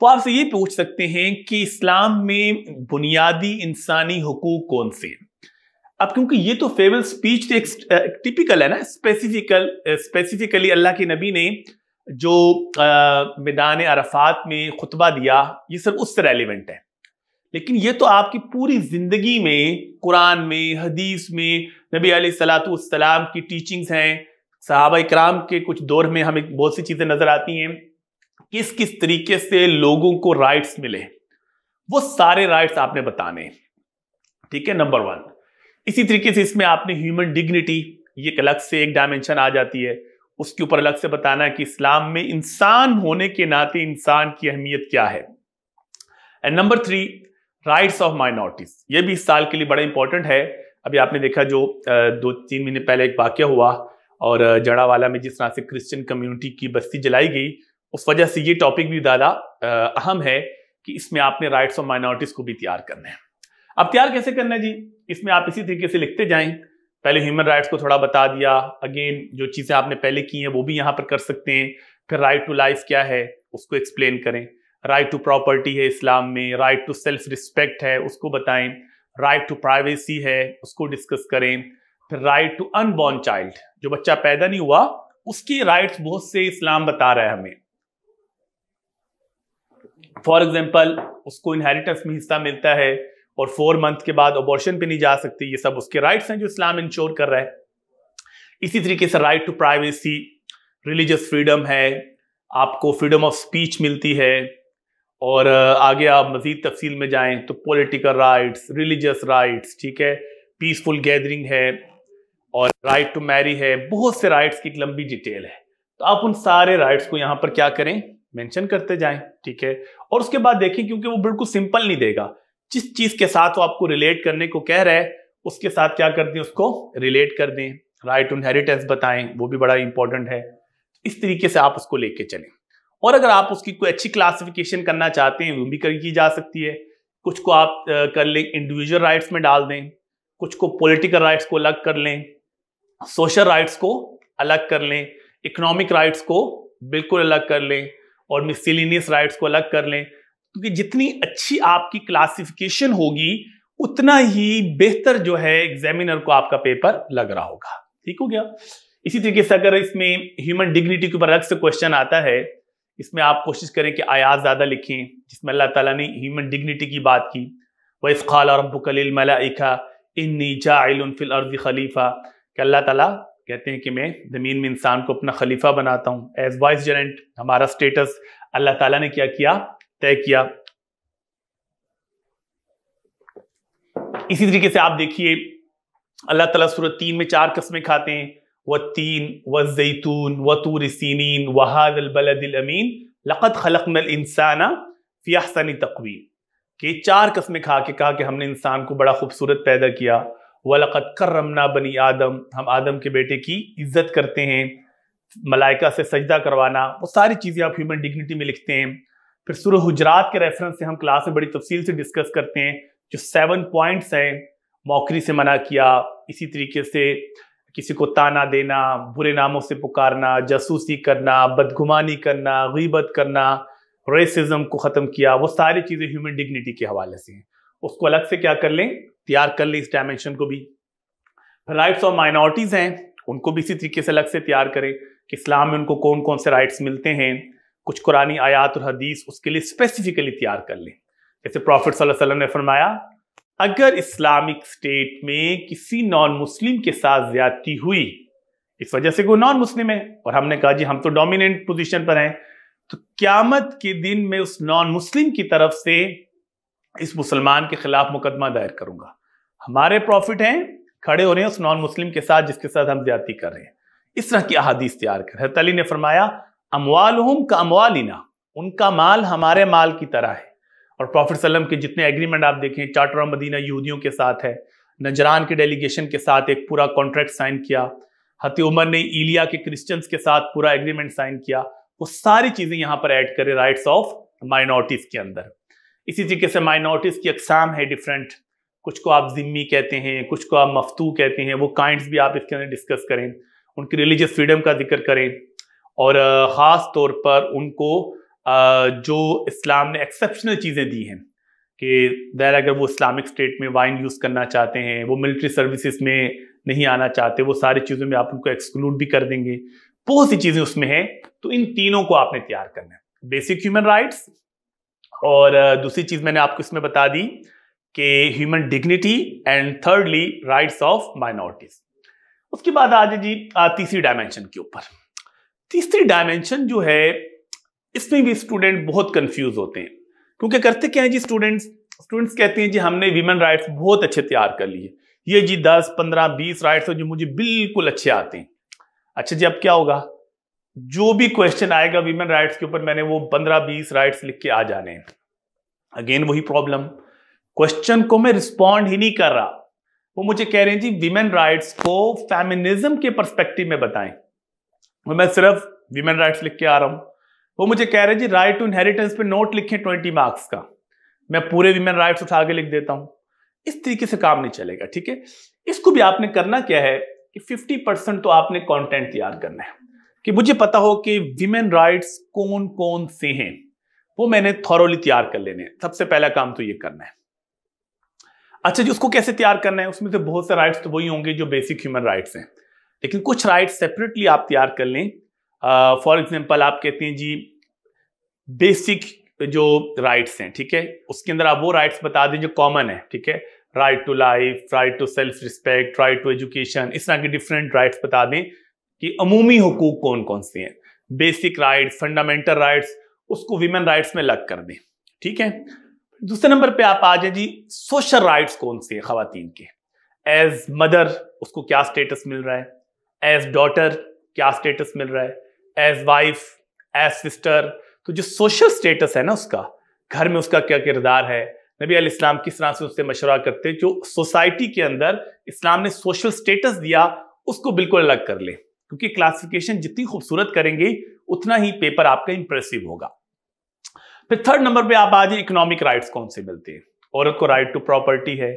तो आपसे ये पूछ सकते हैं कि इस्लाम में बुनियादी इंसानी हकूक कौन से हैं अब क्योंकि ये तो फेवरल स्पीच तो टिपिकल है ना स्पेसिफिकल स्पेसिफिकली अल्लाह के नबी ने जो मैदान अरफात में खुतबा दिया ये सब उससे रेलिवेंट है लेकिन ये तो आपकी पूरी जिंदगी में कुरान में हदीस में नबी सलातम की टीचिंग्स हैं सहाबा इक्राम के कुछ दौर में हमें बहुत सी चीज़ें नज़र आती हैं किस किस तरीके से लोगों को राइट्स मिले वो सारे राइट्स आपने बताने ठीक है नंबर वन इसी तरीके से इसमें आपने ह्यूमन डिग्निटी ये अलग से एक डायमेंशन आ जाती है उसके ऊपर अलग से बताना है कि इस्लाम में इंसान होने के नाते इंसान की अहमियत क्या है and number three rights of minorities ये भी इस साल के लिए बड़ा इंपॉर्टेंट है अभी आपने देखा जो दो तीन महीने पहले एक वाक्य हुआ और जड़ावाला में जिस तरह से क्रिश्चियन कम्युनिटी की बस्ती जलाई गई उस वजह से ये टॉपिक भी ज़्यादा अहम है कि इसमें आपने राइट्स ऑफ माइनॉरिटीज़ को भी तैयार करना है अब तैयार कैसे करना है जी इसमें आप इसी तरीके से लिखते जाएं पहले ह्यूमन राइट्स को थोड़ा बता दिया अगेन जो चीज़ें आपने पहले की हैं वो भी यहाँ पर कर सकते हैं फिर राइट टू लाइफ क्या है उसको एक्सप्लेन करें राइट टू प्रॉपर्टी है इस्लाम में राइट टू सेल्फ रिस्पेक्ट है उसको बताएं राइट टू प्राइवेसी है उसको डिस्कस करें फिर राइट टू अनबॉर्न चाइल्ड जो बच्चा पैदा नहीं हुआ उसकी राइट्स बहुत से इस्लाम बता रहा है हमें फॉर एग्जाम्पल उसको इनहेरिटेंस में हिस्सा मिलता है और फोर मंथ के बाद अबॉर्शन पे नहीं जा सकती ये सब उसके राइट्स हैं जो इस्लाम इंश्योर कर रहा है इसी तरीके से right to privacy religious freedom है आपको फ्रीडम ऑफ स्पीच मिलती है और आगे आप मजीद तफसील में जाएँ तो पॉलिटिकल राइट्स रिलीजस राइट्स ठीक है पीसफुल गैदरिंग है और राइट टू मैरी है बहुत से राइट्स की एक लंबी डिटेल है तो आप उन सारे राइट्स को यहाँ पर क्या करें मेंशन करते जाएं ठीक है और उसके बाद देखें क्योंकि वो बिल्कुल सिंपल नहीं देगा जिस चीज़ के साथ वो आपको रिलेट करने को कह रहा है उसके साथ क्या कर दें उसको रिलेट कर दें राइट टू इनहेरिटेंस बताएं वो भी बड़ा इंपॉर्टेंट है इस तरीके से आप उसको लेके चलें और अगर आप उसकी कोई अच्छी क्लासिफिकेशन करना चाहते हैं वो भी की जा सकती है कुछ को आप कर लें इंडिविजुअल राइट्स में डाल दें कुछ को पॉलिटिकल राइट्स को अलग कर लें सोशल राइट्स को अलग कर लें इकोनॉमिक राइट्स को बिल्कुल अलग कर लें और मिसिलीनियस राइट्स को अलग कर लें क्योंकि जितनी अच्छी आपकी क्लासिफिकेशन होगी उतना ही बेहतर जो है एग्जामिनर को आपका पेपर लग रहा होगा ठीक हो गया इसी तरीके से अगर इसमें ह्यूमन डिग्निटी के ऊपर अलग से क्वेश्चन आता है इसमें आप कोशिश करें कि आयात ज़्यादा लिखें जिसमें अल्लाह ताला ने ह्यूमन डिग्निटी की बात की वैस खाल रबल मलाइका इन नीचा फिल अर्ज खलीफा कि अल्लाह ताला कहते हैं कि मैं ज़मीन में इंसान को अपना खलीफा बनाता हूँ एज वाइस जेरेंट हमारा स्टेटस अल्लाह ताला ने क्या किया तय किया इसी तरीके से आप देखिए अल्लाह ताला सूरत तीन में चार कस्में खाते हैं والتين व जैतून व وهذا البلد الأمين لقد लक़त खलक في أحسن تقويم के चार कस्में खा के कहा कि हमने इंसान को बड़ा खूबसूरत पैदा किया व लक़त कर रमना बनी आदम हम आदम के बेटे की इज्जत करते हैं मलाइका से सजदा करवाना वो सारी चीज़ें आप ह्यूमन डिग्निटी में लिखते हैं फिर सुर हजरात के रेफरेंस से हम क्लास में बड़ी तफसील से डिस्कस करते हैं जो सेवन पॉइंट्स हैं मौकरी से मना किया इसी तरीके से किसी को ताना देना बुरे नामों से पुकारना जासूसी करना बदगुमानी करना गीबत करना रेसिज्म को ख़त्म किया वो सारी चीज़ें ह्यूमन डिग्निटी के हवाले से हैं उसको अलग से क्या कर लें तैयार कर लें इस डायमेंशन को भी राइट्स ऑफ माइनॉरिटीज़ हैं उनको भी इसी तरीके से अलग से तैयार करें कि इस्लाम में उनको कौन कौन से राइट्स मिलते हैं कुछ कुरानी आयात और हदीस उसके लिए स्पेसिफिकली तैयार कर लें जैसे प्रॉफिट सल्लल्लाहु अलैहि वसल्लम ने फरमाया अगर इस्लामिक स्टेट में किसी नॉन मुस्लिम के साथ ज्यादती हुई इस वजह से वो नॉन मुस्लिम है और हमने कहा जी हम तो डोमिनेंट पोजीशन पर हैं तो क्यामत के दिन में उस नॉन मुस्लिम की तरफ से इस मुसलमान के खिलाफ मुकदमा दायर करूंगा हमारे प्रॉफिट हैं खड़े हो रहे हैं उस नॉन मुस्लिम के साथ जिसके साथ हम ज्यादा कर रहे हैं इस तरह की अहादीस तैयार कर हरत ने फरमाया अमवाल का अमवालिना उनका माल हमारे माल की तरह है और प्रॉफिट सलम के जितने एग्रीमेंट आप देखें चार्टर मदीना यहूदियों के साथ है नजरान के डेलीगेशन के साथ एक पूरा कॉन्ट्रैक्ट साइन किया हती उमर ने इलिया के क्रिश्चियंस के साथ पूरा एग्रीमेंट साइन किया वो सारी चीज़ें यहाँ पर ऐड करें राइट्स ऑफ माइनॉरिटीज़ के अंदर इसी तरीके से माइनॉरिटीज़ की अकसाम है डिफरेंट कुछ को आप जिम्मी कहते हैं कुछ को आप मफतू कहते हैं वो काइंड भी आप इसके अंदर डिस्कस करें उनकी रिलीजियस फ्रीडम का जिक्र करें और ख़ास तौर पर उनको जो इस्लाम ने एक्सेप्शनल चीज़ें दी हैं कि दैर अगर वो इस्लामिक स्टेट में वाइन यूज़ करना चाहते हैं वो मिलिट्री सर्विसेज में नहीं आना चाहते वो सारी चीज़ों में आप उनको एक्सक्लूड भी कर देंगे बहुत सी चीज़ें उसमें हैं तो इन तीनों को आपने तैयार करना है बेसिक ह्यूमन राइट्स और दूसरी चीज़ मैंने आपको इसमें बता दी कि human dignity and thirdly rights of minorities उसके बाद आ जाए जी तीसरी डायमेंशन के ऊपर तीसरी डायमेंशन जो है इसमें भी स्टूडेंट बहुत कंफ्यूज होते हैं क्योंकि करते क्या है जी स्टूडेंट्स स्टूडेंट्स कहते हैं जी हमने वीमेन राइट्स बहुत अच्छे तैयार कर लिए ये जी दस पंद्रह बीस राइट्स हैं जो मुझे बिल्कुल अच्छे आते हैं अच्छा जी अब क्या होगा जो भी क्वेश्चन आएगा वीमेन राइट्स के ऊपर मैंने वो पंद्रह बीस राइट्स लिख के आ जाने हैं अगेन वही प्रॉब्लम क्वेश्चन को मैं रिस्पॉन्ड ही नहीं कर रहा वो मुझे कह रहे हैं जी वीमेन राइट्स को फेमिनिज्म के परस्पेक्टिव में बताएं मैं सिर्फ वीमेन राइट्स लिख के आ रहा हूं वो मुझे कह रहे जी राइट टू इनहेरिटेंस पे नोट लिखे ट्वेंटी मार्क्स का मैं पूरे विमेन राइट्स उठा के लिख देता हूं इस तरीके से काम नहीं चलेगा ठीक है इसको भी आपने करना क्या है कि 50 परसेंट तो आपने कंटेंट तैयार करना है कि मुझे पता हो कि विमेन राइट्स कौन कौन से हैं वो मैंने थॉरोली तैयार कर लेने हैं सबसे पहला काम तो ये करना है अच्छा जी उसको कैसे तैयार करना है उसमें से बहुत से राइट्स तो वही होंगे जो बेसिक ह्यूमन राइट्स हैं लेकिन कुछ राइट्स सेपरेटली आप तैयार कर लें फॉर एग्जाम्पल आप कहते हैं जी बेसिक जो राइट्स हैं ठीक है उसके अंदर आप वो राइट्स बता दें जो कॉमन है ठीक है right to life right to self respect right to education इस तरह के डिफरेंट राइट्स बता दें कि अमूमी हकूक कौन कौन से हैं बेसिक राइट्स फंडामेंटल राइट्स उसको वीमेन राइट्स में अलग कर दें ठीक है दूसरे नंबर पे आप आ जाए जी सोशल राइट्स कौन से हैं खातन के एज मदर उसको क्या स्टेटस मिल रहा है एज डॉटर क्या स्टेटस मिल रहा है एज वाइफ एज सिस्टर तो जो सोशल स्टेटस है ना उसका घर में उसका क्या किरदार है नबी इस्लाम किस तरह से उससे मशवरा करते हैं जो सोसाइटी के अंदर इस्लाम ने सोशल स्टेटस दिया उसको बिल्कुल अलग कर ले क्योंकि क्लासिफिकेशन जितनी खूबसूरत करेंगे उतना ही पेपर आपका इंप्रेसिव होगा फिर थर्ड नंबर पे आप आज इकोनॉमिक राइट्स कौन से मिलते हैं औरत को राइट टू प्रॉपर्टी है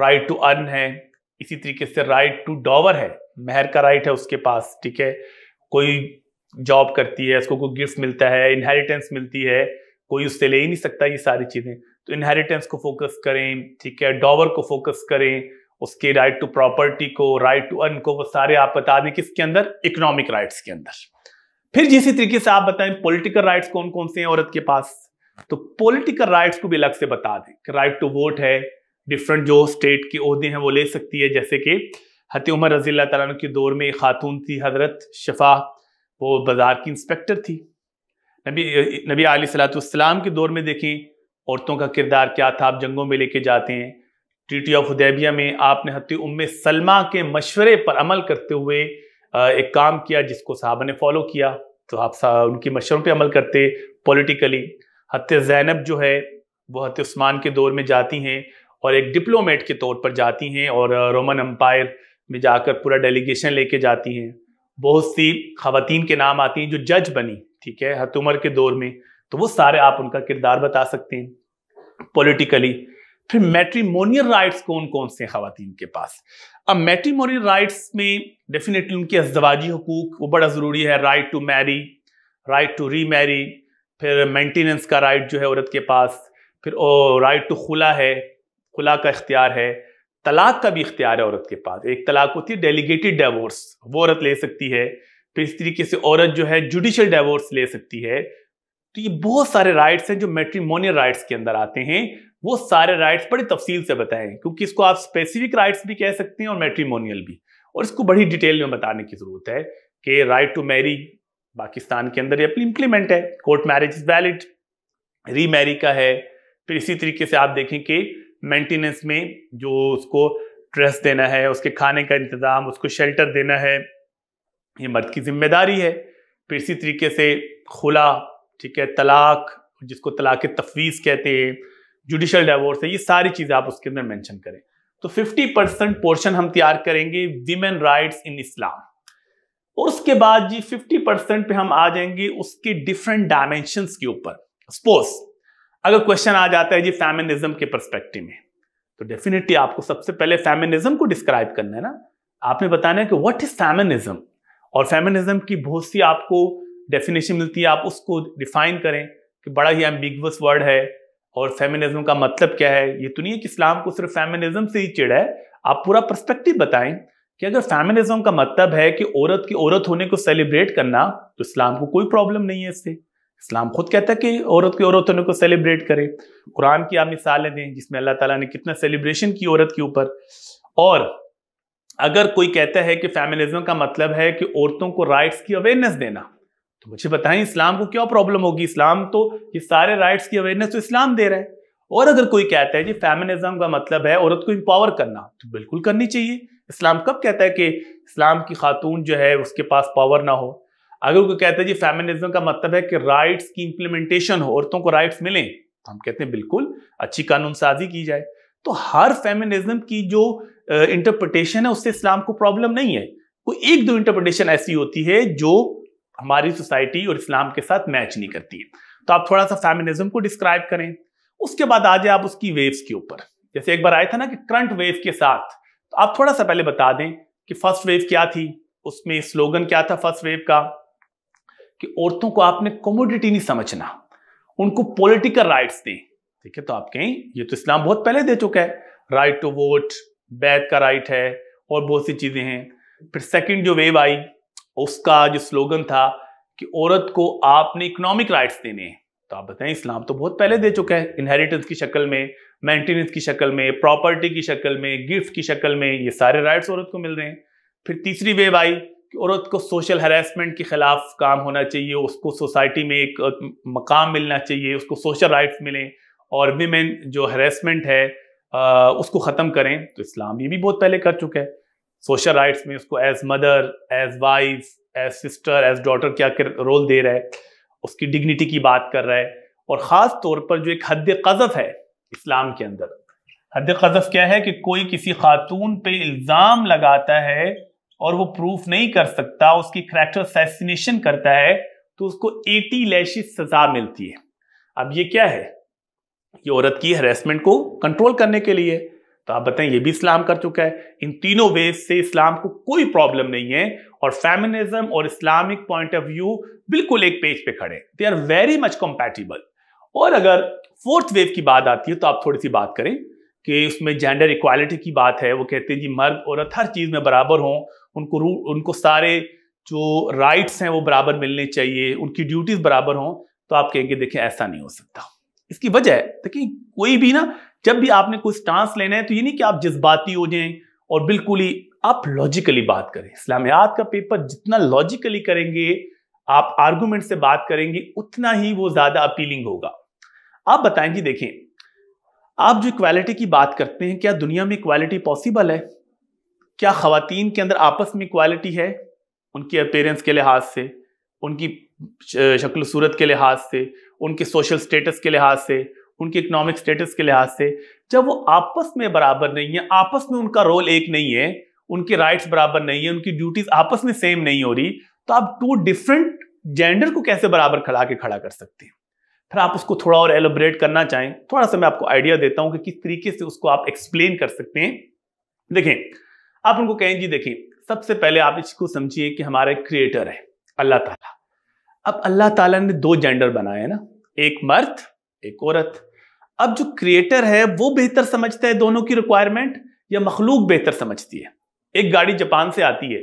राइट टू अर्न है इसी तरीके से राइट टू डॉवर है मेहर का राइट है उसके पास ठीक है कोई जॉब करती है उसको कोई गिफ्ट मिलता है इनहेरिटेंस मिलती है कोई उससे ले ही नहीं सकता ये सारी चीज़ें तो इनहेरिटेंस को फोकस करें ठीक है डॉवर को फोकस करें उसके राइट टू प्रॉपर्टी को राइट टू अर्न को वो सारे आप बता दें किसके अंदर इकोनॉमिक राइट्स के अंदर फिर जिसी तरीके से आप बताएं पॉलिटिकल राइट्स कौन कौन से हैं औरत के पास तो पॉलिटिकल राइट्स को भी अलग से बता दें कि राइट टू वोट है डिफरेंट जो स्टेट के अहदे हैं वो ले सकती है जैसे कि हती उमर रजील्ला तुम के दौर में खातून थी हजरत शफा वो बाजार की इंस्पेक्टर थी नबी नबी आली सलातम के दौर में देखें औरतों का किरदार क्या था आप जंगों में लेके जाते हैं ट्रीटी ऑफ उदैबिया में आपने हती उम सलमा के मशवरे पर अमल करते हुए एक काम किया जिसको साहबा ने फॉलो किया तो आप उनकी मशवरों पर अमल करते पॉलिटिकली हत जैनब जो है वो हत उस्मान के दौर में जाती हैं और एक डिप्लोमेट के तौर पर जाती हैं और रोमन अम्पायर में जाकर पूरा डेलीगेशन लेके जाती हैं बहुत सी खातन के नाम आती हैं जो जज बनी ठीक है हत उम्र के दौर में तो वो सारे आप उनका किरदार बता सकते हैं पॉलिटिकली फिर मैट्रीमोनियल राइट्स कौन कौन से खातन के पास अब मैट्रीमोनियल राइट्स में डेफिनेटली उनके अजवाजी हकूक वो बड़ा ज़रूरी है right to marry right to remarry फिर मेंटेनेंस का राइट जो है औरत के पास फिर ओ राइट टू खुला है खुला का इख्तियार है तलाक का भी इख्तियार है औरत के पास एक तलाक होती है डेलीगेटेड डाइवोर्स वो औरत ले सकती है फिर तो इस तरीके से औरत जो है जुडिशल डाइवोर्स ले सकती है तो ये बहुत सारे राइट्स हैं जो मेट्रीमोनियल राइट्स के अंदर आते हैं वो सारे राइट्स बड़ी तफसील से बताएं क्योंकि इसको आप स्पेसिफिक राइट्स भी कह सकते हैं और मेट्रीमोनियल भी और इसको बड़ी डिटेल में बताने की जरूरत है कि राइट टू मैरी पाकिस्तान के अंदर ये इम्प्लीमेंट है court marriage is valid remarry का है फिर इसी तरीके से आप देखें कि मेंटेनेंस में जो उसको ड्रेस देना है उसके खाने का इंतज़ाम उसको शेल्टर देना है ये मर्द की जिम्मेदारी है फिर इसी तरीके से खुला ठीक है तलाक जिसको तलाक तफवीज़ कहते हैं जुडिशल डाइवोर्स है ये सारी चीज़ें आप उसके अंदर मेंशन करें तो 50 परसेंट पोर्शन हम तैयार करेंगे विमेन राइट्स इन इस्लाम और उसके बाद जी 50 परसेंट पे हम आ जाएंगे उसके डिफरेंट डायमेंशंस के ऊपर सपोज अगर क्वेश्चन आ जाता है जी फेमिनिज्म के परस्पेक्टिव में तो डेफिनेटली आपको सबसे पहले फेमिनिज्म को डिस्क्राइब करना है ना आपने बताना है कि व्हाट इज फेमिनिज्म और फेमिनिज्म की बहुत सी आपको डेफिनेशन मिलती है आप उसको डिफाइन करें कि बड़ा ही एम्बिगस वर्ड है और फेमिनिज्म का मतलब क्या है ये तो नहीं है कि इस्लाम को सिर्फ फेमिनिज्म से ही चिड़ा है आप पूरा परस्पेक्टिव बताएं कि अगर फेमिनिज्म का मतलब है कि औरत की औरत होने को सेलिब्रेट करना तो इस्लाम को कोई प्रॉब्लम नहीं है इससे इस्लाम खुद कहता है कि औरत की औरत होने को सेलिब्रेट करे कुरान की आप मिसालें दें जिसमें अल्लाह ताला ने कितना सेलिब्रेशन की औरत के ऊपर और अगर कोई कहता है कि फेमिनिज्म का मतलब है कि औरतों को राइट्स की अवेयरनेस देना तो मुझे बताएं इस्लाम को क्या प्रॉब्लम होगी इस्लाम तो ये सारे राइट्स की अवेयरनेस तो इस्लाम दे रहा है और अगर कोई कहता है कि फेमिनिज्म का मतलब है औरत को एम्पावर करना तो बिल्कुल करनी चाहिए इस्लाम कब कहता है कि इस्लाम की खातून जो है उसके पास पावर ना हो अगर कोई कहते हैं जी फेमिनिज्म का मतलब है कि राइट्स की इंप्लीमेंटेशन हो औरतों को राइट्स मिले तो हम कहते हैं बिल्कुल अच्छी कानून साजी की जाए तो हर फेमिनिज्म की जो इंटरप्रिटेशन है उससे इस्लाम को प्रॉब्लम नहीं है कोई एक दो इंटरप्रटेशन ऐसी होती है जो हमारी सोसाइटी और इस्लाम के साथ मैच नहीं करती है तो आप थोड़ा सा फेमिनिज्म को डिस्क्राइब करें उसके बाद आ जाए आप उसकी वेव्स के ऊपर जैसे एक बार आया था ना कि करंट वेव के साथ तो आप थोड़ा सा पहले बता दें कि फर्स्ट वेव क्या थी उसमें स्लोगन क्या था फर्स्ट वेव का कि औरतों को आपने कॉमोडिटी नहीं समझना उनको पॉलिटिकल राइट्स दें ठीक है तो आप कहें ये तो इस्लाम बहुत पहले दे चुका है राइट टू वोट बैत का राइट है और बहुत सी चीज़ें हैं फिर सेकंड जो वेव आई उसका जो स्लोगन था कि औरत को आपने इकोनॉमिक राइट्स देने हैं तो आप बताएं इस्लाम तो बहुत पहले दे चुका है इनहेरिटेंस की शक्ल में मेंटेनेंस की शक्ल में प्रॉपर्टी की शक्ल में गिफ्ट की शक्ल में ये सारे राइट्स औरत को मिल रहे हैं फिर तीसरी वेव आई कि औरत को सोशल हरेसमेंट के खिलाफ काम होना चाहिए उसको सोसाइटी में एक मकाम मिलना चाहिए उसको सोशल राइट्स मिलें और विमेन जो हरेसमेंट है आ, उसको ख़त्म करें तो इस्लाम ये भी बहुत पहले कर चुका है सोशल राइट्स में उसको as mother as wife as sister as daughter क्या कर रोल दे रहा है उसकी डिग्निटी की बात कर रहा है और ख़ास तौर पर जो एक हद कज़फ है इस्लाम के अंदर हद कज़फ क्या है कि कोई किसी खातून पे इल्ज़ाम लगाता है और वो प्रूफ नहीं कर सकता उसकी करेक्टर असैसिनेशन करता है तो उसको 80 लैशिस सजा मिलती है अब ये क्या है ये औरत की हरेसमेंट को कंट्रोल करने के लिए तो आप बताएं ये भी इस्लाम कर चुका है इन तीनों वेज से इस्लाम को कोई प्रॉब्लम नहीं है और फेमिनिज्म और इस्लामिक पॉइंट ऑफ व्यू बिल्कुल एक पेज पे खड़े they are very much compatible और अगर फोर्थ वेव की बात आती है तो आप थोड़ी सी बात करें कि उसमें जेंडर इक्वालिटी की बात है वो कहते हैं जी मर्द औरत हर चीज़ में बराबर हों उनको रू उनको सारे जो राइट्स हैं वो बराबर मिलने चाहिए उनकी ड्यूटीज बराबर हों तो आप कहेंगे देखें ऐसा नहीं हो सकता इसकी वजह देखिए कोई भी ना जब भी आपने कोई स्टांस लेना है तो ये नहीं कि आप जज्बाती हो जाएं और बिल्कुल ही आप लॉजिकली बात करें इस्लामियात का पेपर जितना लॉजिकली करेंगे आप आर्गूमेंट से बात करेंगे उतना ही वो ज्यादा अपीलिंग होगा आप बताएं जी देखें आप जो इक्वालिटी की बात करते हैं क्या दुनिया में इक्वालिटी पॉसिबल है क्या खातन के अंदर आपस में क्वालिटी है उनकी अपेयरेंस के लिहाज से उनकी शक्ल सूरत के लिहाज से उनके सोशल स्टेटस के लिहाज से उनके इकोनॉमिक स्टेटस के लिहाज से जब वो आपस में बराबर नहीं है आपस में उनका रोल एक नहीं है उनके राइट्स बराबर नहीं है उनकी ड्यूटीज आपस में सेम नहीं हो रही तो आप टू डिफरेंट जेंडर को कैसे बराबर खड़ा के खड़ा कर सकते हैं फिर आप उसको थोड़ा और एलोबरेट करना चाहें थोड़ा सा मैं आपको आइडिया देता हूं कि किस तरीके से उसको आप एक्सप्लेन कर सकते हैं देखें आप उनको कहें जी देखिए सबसे पहले आप इसको समझिए कि हमारा क्रिएटर है अल्लाह ताला अब अल्लाह ताला ने दो जेंडर बनाए ना एक मर्द एक औरत अब जो क्रिएटर है वो बेहतर समझता है दोनों की रिक्वायरमेंट या मखलूक बेहतर समझती है एक गाड़ी जापान से आती है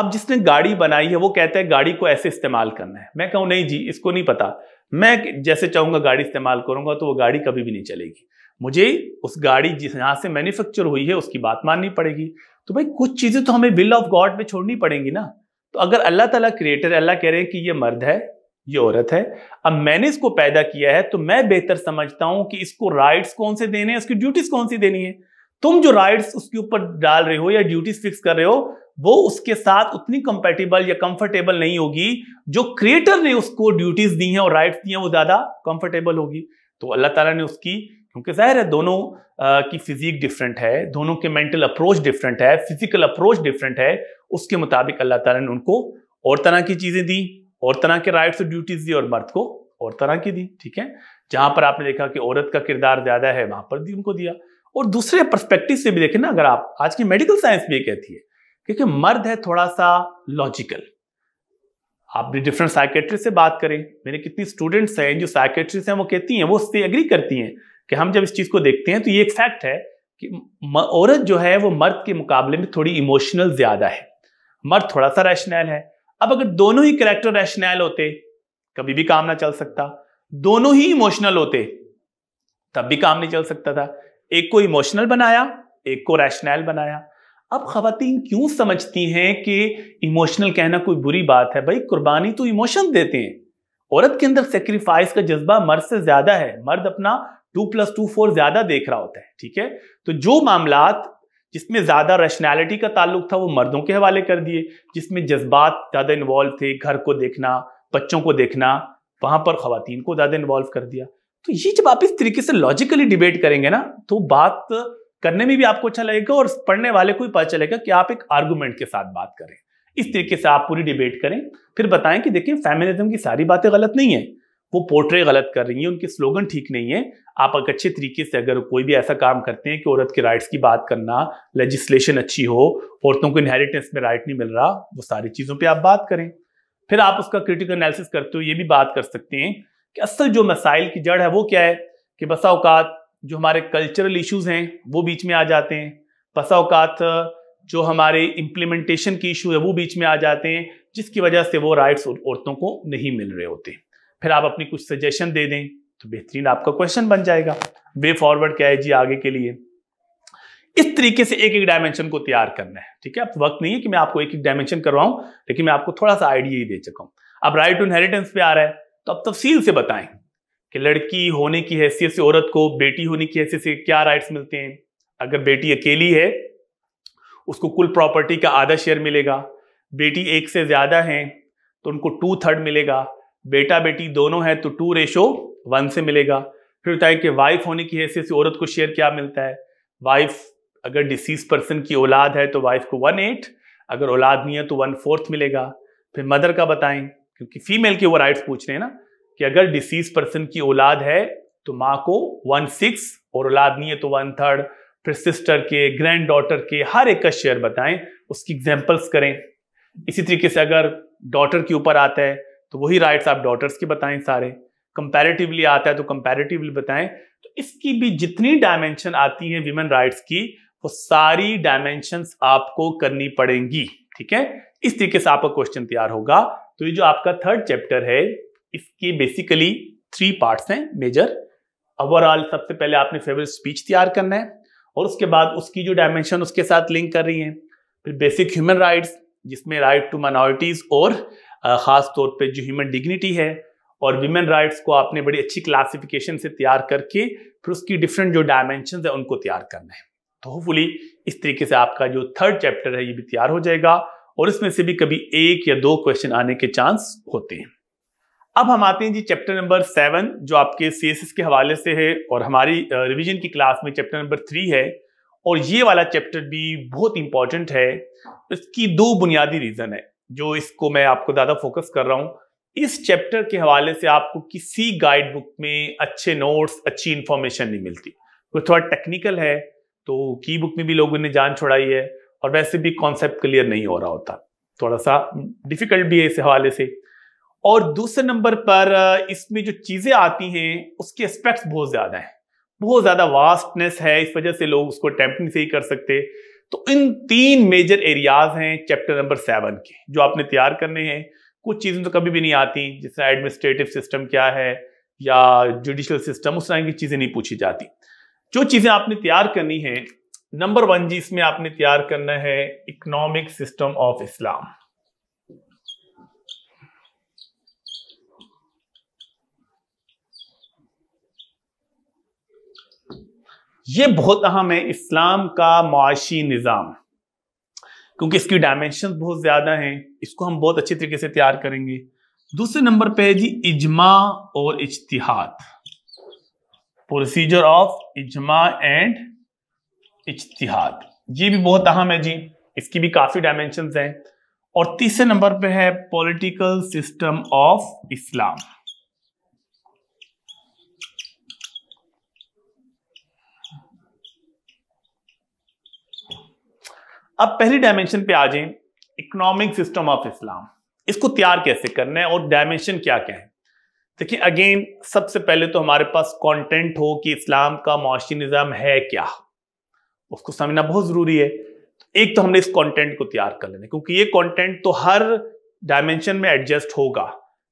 अब जिसने गाड़ी बनाई है वो कहता है गाड़ी को ऐसे इस्तेमाल करना है मैं कहूं नहीं जी इसको नहीं पता मैं जैसे चाहूंगा गाड़ी इस्तेमाल करूँगा तो वो गाड़ी कभी भी नहीं चलेगी मुझे उस गाड़ी जिस यहां से मैन्युफैक्चर हुई है उसकी बात माननी पड़ेगी तो भाई कुछ चीज़ें तो हमें विल ऑफ गॉड में छोड़नी पड़ेंगी ना तो अगर अल्लाह ताला क्रिएटर अल्लाह कह रहे हैं कि ये मर्द है ये औरत है अब मैंने इसको पैदा किया है तो मैं बेहतर समझता हूं कि इसको राइट्स कौन से देने हैं ड्यूटीज कौन सी देनी है तुम जो राइट्स उसके ऊपर डाल रहे हो या ड्यूटीज फिक्स कर रहे हो वो उसके साथ उतनी कंपेटेबल या कंफर्टेबल नहीं होगी जो क्रिएटर ने उसको ड्यूटीज दी हैं और राइट्स दी हैं वो ज्यादा कंफर्टेबल होगी तो अल्लाह ताला ने उसकी क्योंकि जाहिर है दोनों की फिजिक डिफरेंट है दोनों के मेंटल अप्रोच डिफरेंट है फिजिकल अप्रोच डिफरेंट है उसके मुताबिक अल्लाह ताला ने उनको और तरह की चीज़ें दी और तरह के राइट्स और ड्यूटीज़ दी और मर्द को और तरह की दी ठीक है जहां पर आपने देखा कि औरत का किरदार ज़्यादा है वहां पर भी उनको दिया और दूसरे परस्पेक्टिव से भी देखें ना अगर आप आज की मेडिकल साइंस भी कहती है क्योंकि मर्द है थोड़ा सा लॉजिकल आप भी डिफरेंट साइकेट्री से बात करें मेरे कितनी स्टूडेंट्स हैं जो साइकेट्रिस्ट हैं वो कहती हैं वो उससे एग्री करती हैं कि हम जब इस चीज़ को देखते हैं तो ये एक फैक्ट है कि औरत जो है वो मर्द के मुकाबले में थोड़ी इमोशनल ज़्यादा है मर्द थोड़ा सा रैशनैल है अब अगर दोनों ही करेक्टर रैशनैल होते कभी भी काम ना चल सकता दोनों ही इमोशनल होते तब भी काम नहीं चल सकता था एक को इमोशनल बनाया एक को रैशनैल बनाया अब खातन क्यों समझती हैं कि इमोशनल कहना कोई बुरी बात है भाई कुर्बानी तो इमोशन देते हैं औरत के अंदर सेक्रीफाइस का जज्बा मर्द से ज्यादा है मर्द अपना टू प्लस टू फोर ज्यादा देख रहा होता है ठीक है तो जो मामला जिसमें ज्यादा रैशनैलिटी का ताल्लुक था वो मर्दों के हवाले कर दिए जिसमें जज्बात ज्यादा इन्वॉल्व थे घर को देखना बच्चों को देखना वहां पर खातन को ज्यादा इन्वॉल्व कर दिया तो ये जब आप इस तरीके से लॉजिकली डिबेट करेंगे ना तो बात करने में भी आपको अच्छा लगेगा और पढ़ने वाले को भी पता चलेगा कि आप एक आर्गूमेंट के साथ बात करें इस तरीके से आप पूरी डिबेट करें फिर बताएं कि देखिए फेमिनिज्म की सारी बातें गलत नहीं है वो पोर्ट्रे गलत कर रही हैं उनके स्लोगन ठीक नहीं है आप एक अच्छे तरीके से अगर कोई भी ऐसा काम करते हैं कि औरत के राइट्स की बात करना लेजिस्लेशन अच्छी हो औरतों को इनहेरिटेंस में राइट नहीं मिल रहा वो सारी चीज़ों पर आप बात करें फिर आप उसका क्रिटिकल एनालिसिस करते हो ये भी बात कर सकते हैं कि असल जो मसाइल की जड़ है वो क्या है कि बसा अवकात जो हमारे कल्चरल इशूज़ हैं वो बीच में आ जाते हैं बसा अवकात जो हमारे इम्प्लीमेंटेशन के इशू है वो बीच में आ जाते हैं जिसकी वजह से वो राइट्स औरतों को नहीं मिल रहे होते फिर आप अपनी कुछ सजेशन दे दें तो बेहतरीन आपका क्वेश्चन बन जाएगा वे फॉरवर्ड क्या है जी आगे के लिए इस तरीके से एक एक डायमेंशन को तैयार करना है ठीक है अब वक्त नहीं है कि मैं आपको एक एक डायमेंशन करवाऊं लेकिन मैं आपको थोड़ा सा आइडिया ही दे चुका हूं अब राइट टू इनहेरिटेंस पे आ रहा है तो अब तफसील से बताएं कि लड़की होने की हैसियत से औरत को बेटी होने की हैसियत से क्या राइट्स मिलते हैं अगर बेटी अकेली है उसको कुल प्रॉपर्टी का आधा शेयर मिलेगा बेटी एक से ज़्यादा है तो उनको टू थर्ड मिलेगा बेटा बेटी दोनों है तो टू रेशो वन से मिलेगा फिर बताया कि वाइफ होने की हैसियत से औरत को शेयर क्या मिलता है वाइफ अगर डिसीज पर्सन की औलाद है तो वाइफ को वन एट अगर औलाद नहीं है तो वन फोर्थ मिलेगा फिर मदर का बताएं क्योंकि फीमेल के वो राइट्स पूछ रहे हैं ना कि अगर डिसीज पर्सन की औलाद है तो माँ को वन सिक्स और औलाद नहीं है तो वन थर्ड फिर सिस्टर के ग्रैंड डॉटर के हर एक का शेयर बताएं उसकी एग्जाम्पल्स करें इसी तरीके से अगर डॉटर के ऊपर आता है तो वही राइट्स आप डॉटर्स के बताएं सारे कंपैरेटिवली आता है तो कंपैरेटिवली बताएं तो इसकी भी जितनी डायमेंशन आती है विमेन राइट्स की वो सारी डायमेंशन आपको करनी पड़ेंगी ठीक है इस तरीके से आपका क्वेश्चन तैयार होगा तो ये जो आपका थर्ड चैप्टर है इसके बेसिकली थ्री पार्ट्स हैं मेजर ओवरऑल सबसे पहले आपने फेवरेट स्पीच तैयार करना है और उसके बाद उसकी जो डायमेंशन उसके साथ लिंक कर रही है फिर बेसिक ह्यूमन राइट्स जिसमें राइट टू माइनॉरिटीज और ख़ास तौर पे जो ह्यूमन डिग्निटी है और वीमेन राइट्स को आपने बड़ी अच्छी क्लासिफिकेशन से तैयार करके फिर उसकी डिफरेंट जो डायमेंशन है उनको तैयार करना है तो होपफुली इस तरीके से आपका जो थर्ड चैप्टर है ये भी तैयार हो जाएगा और इसमें से भी कभी एक या दो क्वेश्चन आने के चांस होते हैं अब हम आते हैं जी चैप्टर नंबर सेवन जो आपके सी के हवाले से है और हमारी रिवीजन की क्लास में चैप्टर नंबर थ्री है और ये वाला चैप्टर भी बहुत इंपॉर्टेंट है इसकी दो बुनियादी रीज़न है जो इसको मैं आपको ज़्यादा फोकस कर रहा हूँ इस चैप्टर के हवाले से आपको किसी गाइड बुक में अच्छे नोट्स अच्छी इंफॉर्मेशन नहीं मिलती वो तो थोड़ा टेक्निकल है तो की बुक में भी लोगों ने जान छोड़ाई है और वैसे भी कॉन्सेप्ट क्लियर नहीं हो रहा होता थोड़ा सा डिफिकल्ट भी है इस हवाले से और दूसरे नंबर पर इसमें जो चीज़ें आती हैं उसके एस्पेक्ट्स बहुत ज़्यादा हैं बहुत ज़्यादा वास्टनेस है इस वजह से लोग उसको अटैम्प्ट नहीं सही कर सकते तो इन तीन मेजर एरियाज हैं चैप्टर नंबर सेवन के जो आपने तैयार करने हैं कुछ चीज़ें तो कभी भी नहीं आती जैसे एडमिनिस्ट्रेटिव सिस्टम क्या है या जुडिशल सिस्टम उस तरह की चीज़ें नहीं पूछी जाती जो चीज़ें आपने तैयार करनी है नंबर वन जी इसमें आपने तैयार करना है इकोनॉमिक सिस्टम ऑफ इस्लाम ये बहुत अहम है इस्लाम का मुआशी निज़ाम क्योंकि इसकी डायमेंशन बहुत ज़्यादा हैं इसको हम बहुत अच्छे तरीके से तैयार करेंगे दूसरे नंबर पे जी इजमा और इज्तिहाद प्रोसीजर ऑफ इजमा एंड इजतहाद ये भी बहुत अहम है जी इसकी भी काफ़ी डायमेंशन हैं और तीसरे नंबर पे है पॉलिटिकल सिस्टम ऑफ इस्लाम अब पहली डायमेंशन पे आ जाए इकोनॉमिक सिस्टम ऑफ इस्लाम इसको तैयार कैसे करना है और डायमेंशन क्या क्या है देखिए अगेन सबसे पहले तो हमारे पास कंटेंट हो कि इस्लाम का मुआशी निज़ाम है क्या उसको समझना बहुत ज़रूरी है एक तो हमने इस कंटेंट को तैयार कर लेना क्योंकि ये कंटेंट तो हर डायमेंशन में एडजस्ट होगा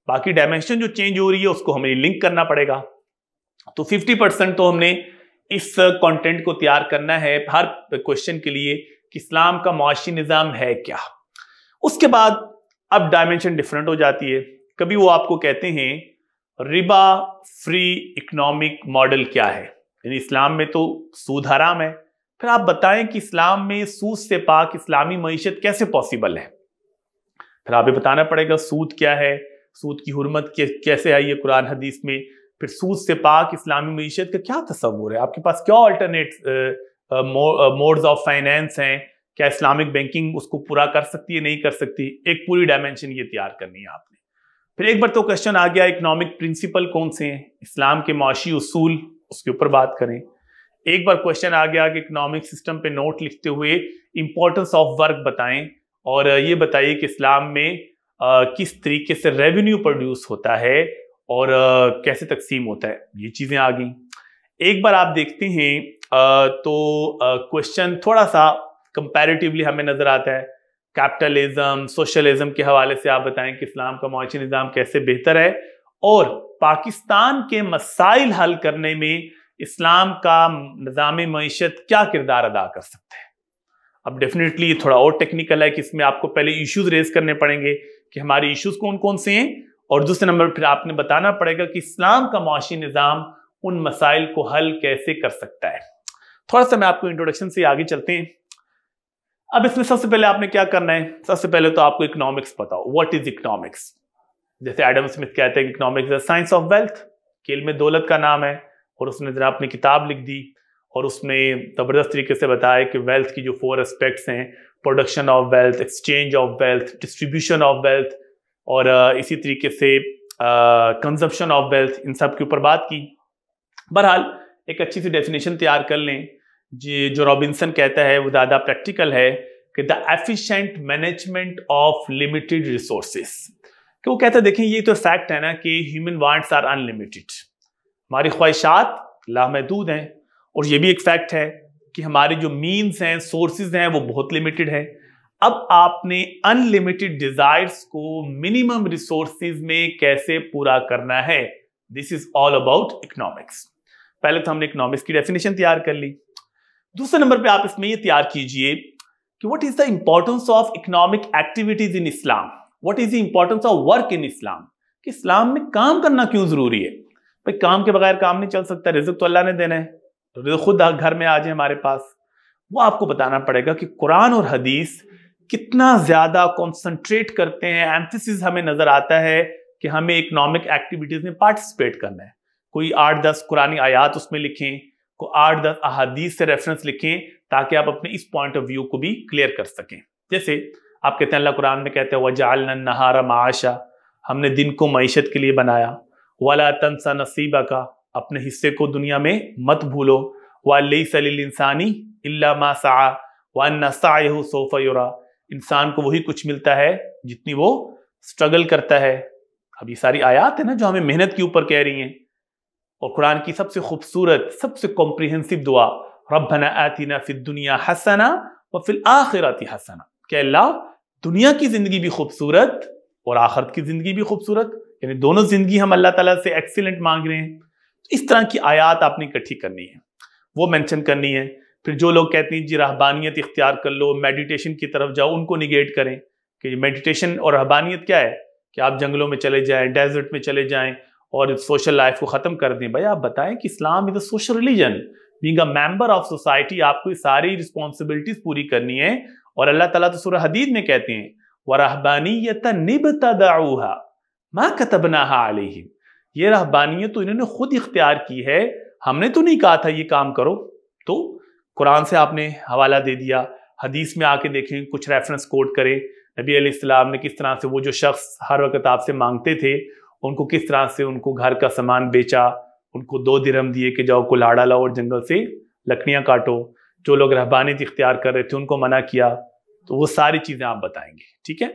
बाकी डायमेंशन जो चेंज हो रही है उसको हमें लिंक करना पड़ेगा तो 50 परसेंट तो हमने इस कंटेंट को तैयार करना है हर क्वेश्चन के लिए कि इस्लाम का मुआशी निज़ाम है क्या उसके बाद अब डायमेंशन डिफरेंट हो जाती है कभी वो आपको कहते हैं रिबा फ्री इकोनॉमिक मॉडल क्या है यानी इस्लाम में तो सूद हराम है फिर आप बताएं कि इस्लाम में सूद से पाक इस्लामी मीशत कैसे पॉसिबल है फिर आप ये बताना पड़ेगा सूद क्या है सूद की हरमत कैसे आई है कुरान हदीस में फिर सूद से पाक इस्लामी मीशत का क्या तस्वूर है आपके पास क्या ऑल्टरनेट मोड्स ऑफ फाइनेंस हैं क्या इस्लामिक बैंकिंग उसको पूरा कर सकती है नहीं कर सकती एक पूरी डायमेंशन ये तैयार करनी है आपने फिर एक बार तो क्वेश्चन आ गया इकोनॉमिक प्रिंसिपल कौन से हैं इस्लाम के माशी उसूल उसके ऊपर बात करें एक बार क्वेश्चन आ गया कि इकोनॉमिक सिस्टम पे नोट लिखते हुए इंपॉर्टेंस ऑफ वर्क बताएं और ये बताइए कि इस्लाम में आ, किस तरीके से रेवेन्यू प्रोड्यूस होता है और आ, कैसे तकसीम होता है ये चीज़ें आ गई एक बार आप देखते हैं तो क्वेश्चन थोड़ा सा कंपैरेटिवली हमें नज़र आता है कैपिटलिज्म सोशलिज्म के हवाले से आप बताएं कि इस्लाम का मुआशी निज़ाम कैसे बेहतर है और पाकिस्तान के मसाइल हल करने में इस्लाम का निज़ाम मीशत क्या किरदार अदा कर सकते हैं अब डेफिनेटली ये थोड़ा और टेक्निकल है कि इसमें आपको पहले इश्यूज रेज करने पड़ेंगे कि हमारे इश्यूज कौन कौन से हैं और दूसरे नंबर फिर आपने बताना पड़ेगा कि इस्लाम का मुआशी निज़ाम उन मसाइल को हल कैसे कर सकता है थोड़ा सा मैं आपको इंट्रोडक्शन से आगे चलते हैं अब इसमें सबसे पहले आपने क्या करना है सबसे पहले तो आपको इकोनॉमिक्स पता हो व्हाट इज इकोनॉमिक्स जैसे एडम स्मिथ कहते हैं इकोनॉमिक्स साइंस ऑफ वेल्थ केल में दौलत का नाम है और उसने जरा अपनी किताब लिख दी और उसमें ज़बरदस्त तरीके से बताया कि वेल्थ की जो फोर एस्पेक्ट्स हैं production of wealth exchange of wealth distribution of wealth और uh, इसी तरीके से कंजम्पशन ऑफ वेल्थ इन सब के ऊपर बात की बहरहाल एक अच्छी सी डेफिनेशन तैयार कर लें जी जो रॉबिन्सन कहता है वो ज़्यादा प्रैक्टिकल है कि the efficient management of limited resources क्यों कहता है देखें ये तो फैक्ट है ना कि ह्यूमन वांट्स आर अनलिमिटेड हमारी ख्वाहिशात लामहदूद हैं और ये भी एक फैक्ट है कि हमारे जो मीन्स हैं सोर्सेज हैं वो बहुत लिमिटेड है अब आपने अनलिमिटेड डिजायर्स को मिनिमम रिसोर्सेज में कैसे पूरा करना है this is all about economics पहले तो हमने इकोनॉमिक्स की डेफिनेशन तैयार कर ली दूसरे नंबर पे आप इसमें ये तैयार कीजिए कि what is the importance of economic activities in Islam what is the importance of work in Islam कि इस्लाम में काम करना क्यों जरूरी है भाई काम के बगैर काम नहीं चल सकता रिजक तो अल्लाह ने देना है तो रिजक खुद घर में आ जाए हमारे पास वो आपको बताना पड़ेगा कि कुरान और हदीस कितना ज्यादा कॉन्सेंट्रेट करते हैं एम्फिसिस हमें नजर आता है कि हमें इकोनॉमिक एक्टिविटीज में पार्टिसिपेट करना है कोई आठ दस कुरानी आयात उसमें लिखें को आठ दस अहादीस से रेफरेंस लिखें ताकि आप अपने इस पॉइंट ऑफ व्यू को भी क्लियर कर सकें जैसे आप कहते हैं अल्लाह कुरान में कहते हैं वजाल नहारा माशा हमने दिन को मीशत के लिए बनाया वाला तनसा नसीबा का अपने हिस्से को दुनिया में मत भूलो वाली सलील इंसानी इल्ला मा सा इंसान को वही कुछ मिलता है जितनी वो स्ट्रगल करता है अब ये सारी आयात है ना जो हमें मेहनत के ऊपर कह रही हैं और कुरान की सबसे खूबसूरत सबसे कॉम्प्रिहेंसिव दुआ रबना आतिना फिर दुनिया हसना व फिर आखिरती हसना क्या अल्लाह दुनिया की ज़िंदगी भी खूबसूरत और आखिरत की ज़िंदगी भी खूबसूरत यानी दोनों ज़िंदगी हम अल्लाह ताला से एक्सीलेंट मांग रहे हैं तो इस तरह की आयात आपने इकट्ठी करनी है वो मेंशन करनी है फिर जो लोग कहते हैं जी रहबानियत इख्तियार कर लो मेडिटेशन की तरफ जाओ उनको निगेट करें कि मेडिटेशन और रहबानियत क्या है कि आप जंगलों में चले जाएं डेजर्ट में चले जाएं और सोशल लाइफ को ख़त्म कर दें भाई आप बताएं कि Islam is a social religion being a member of society आपको सारी रिस्पॉन्सिबिलिटीज़ पूरी करनी है और अल्लाह ताला तो सूरह हदीद में कहते हैं व रहबानियत निब तदाऊहा माँ कतबना आलही ये रहबानियत तो इन्होंने खुद इख्तियार की है हमने तो नहीं कहा था ये काम करो तो कुरान से आपने हवाला दे दिया हदीस में आके देखें कुछ रेफरेंस कोड करें नबी अलैहिस्सलाम ने किस तरह से वो जो शख्स हर वक्त आपसे मांगते थे उनको किस तरह से उनको घर का सामान बेचा उनको दो दिरम दिए कि जाओ कुल्हाड़ा लाओ और जंगल से लकड़ियाँ काटो जो लोग रहबानियत इख्तियार कर रहे थे उनको मना किया तो वो सारी चीज़ें आप बताएंगे ठीक है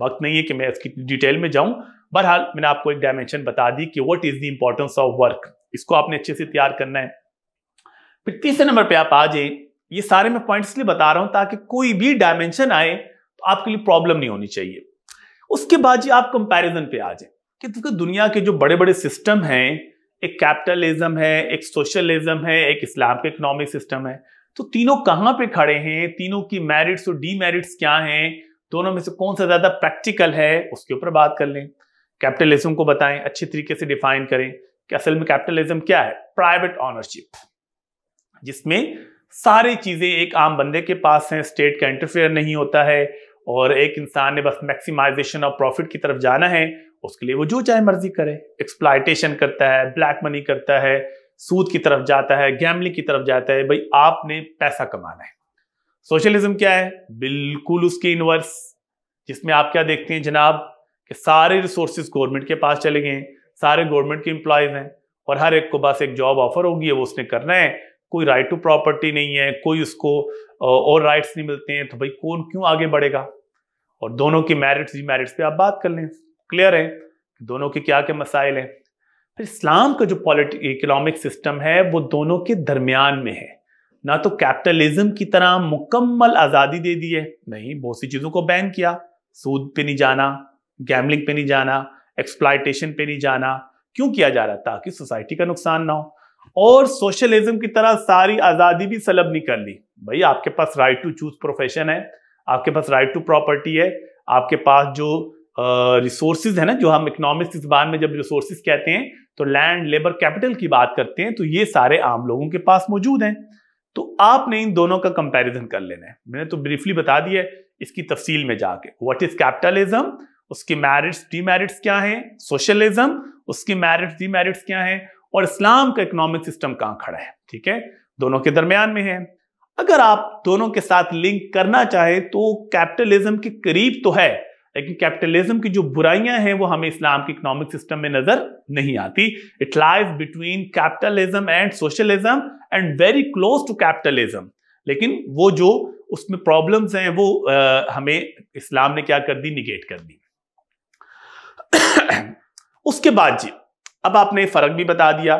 वक्त नहीं है कि मैं इसकी डिटेल में जाऊँ बहरहाल मैंने आपको एक डायमेंशन बता दी कि what is the importance of work इसको आपने अच्छे से तैयार करना है फिर तीसरे नंबर पर आप आ जाए ये सारे मैं पॉइंट्स लिए बता रहा हूँ ताकि कोई भी डायमेंशन आए तो आपके लिए प्रॉब्लम नहीं होनी चाहिए उसके बाद जी आप कंपैरिजन पे आ जाए कि तो दुनिया के जो बड़े बड़े सिस्टम हैं एक कैपिटलिज्म है एक सोशलिज्म है एक इस्लाम के इकोनॉमिक सिस्टम है तो तीनों कहाँ पे खड़े हैं तीनों की मेरिट्स और डीमेरिट्स क्या हैं दोनों में से कौन सा ज़्यादा प्रैक्टिकल है उसके ऊपर बात कर लें कैपिटलिज्म को बताएं अच्छे तरीके से डिफाइन करें कि असल में कैपिटलिज्म क्या है प्राइवेट ऑनरशिप जिसमें सारी चीज़ें एक आम बंदे के पास हैं स्टेट का इंटरफेयर नहीं होता है और एक इंसान ने बस मैक्सिमाइजेशन ऑफ प्रॉफिट की तरफ जाना है उसके लिए वो जो चाहे मर्जी करे एक्सप्लाइटेशन करता है ब्लैक मनी करता है सूद की तरफ जाता है गैमलिंग की तरफ जाता है भाई आपने पैसा कमाना है सोशलिज्म क्या है बिल्कुल उसके इनवर्स जिसमें आप क्या देखते हैं जनाब कि सारे रिसोर्सेज गवर्नमेंट के पास चले गए हैं सारे गवर्नमेंट के इंप्लाइज हैं और हर एक को बस एक जॉब ऑफर होगी वो उसने करना है कोई राइट टू प्रॉपर्टी नहीं है कोई उसको और राइट्स नहीं मिलते हैं तो भाई कौन क्यों आगे बढ़ेगा और दोनों के मेरिट्स डिमेरिट्स पे आप बात कर लें क्लियर है दोनों के क्या क्या मसाइल हैं फिर इस्लाम का जो पॉलिट इकोनॉमिक सिस्टम है वो दोनों के दरमियान में है ना तो कैपिटलिज्म की तरह मुकम्मल आज़ादी दे दी है नहीं बहुत सी चीज़ों को बैन किया सूद पे नहीं जाना गैमलिंग पे नहीं जाना एक्सप्लाइटेशन पे नहीं जाना क्यों किया जा रहा ताकि सोसाइटी का नुकसान ना हो और सोशलिज्म की तरह सारी आज़ादी भी सलब नहीं कर ली भाई आपके पास राइट टू चूज प्रोफेशन है आपके पास राइट टू प्रॉपर्टी है आपके पास जो रिसोर्सेज है ना जो हम इकोनॉमिक्स इस बार में जब रिसोर्सेज कहते हैं तो लैंड लेबर कैपिटल की बात करते हैं तो ये सारे आम लोगों के पास मौजूद हैं तो आपने इन दोनों का कंपैरिजन कर लेना है मैंने तो ब्रीफली बता दिया है इसकी तफसील में जाके व्हाट इज कैपिटलिज्म उसके मैरिट्स डीमेरिट्स क्या हैं सोशलिज्म उसके मैरिट्स डीमेरिट्स क्या हैं और इस्लाम का इकोनॉमिक सिस्टम कहाँ खड़ा है ठीक है दोनों के दरमियान में है अगर आप दोनों के साथ लिंक करना चाहें तो कैपिटलिज्म के करीब तो है लेकिन कैपिटलिज्म की जो बुराइयां हैं वो हमें इस्लाम के इकोनॉमिक सिस्टम में नजर नहीं आती it lies between capitalism and socialism and very close to capitalism लेकिन वो जो उसमें प्रॉब्लम्स हैं वो आ, हमें इस्लाम ने क्या कर दी निगेट कर दी उसके बाद जी अब आपने फर्क भी बता दिया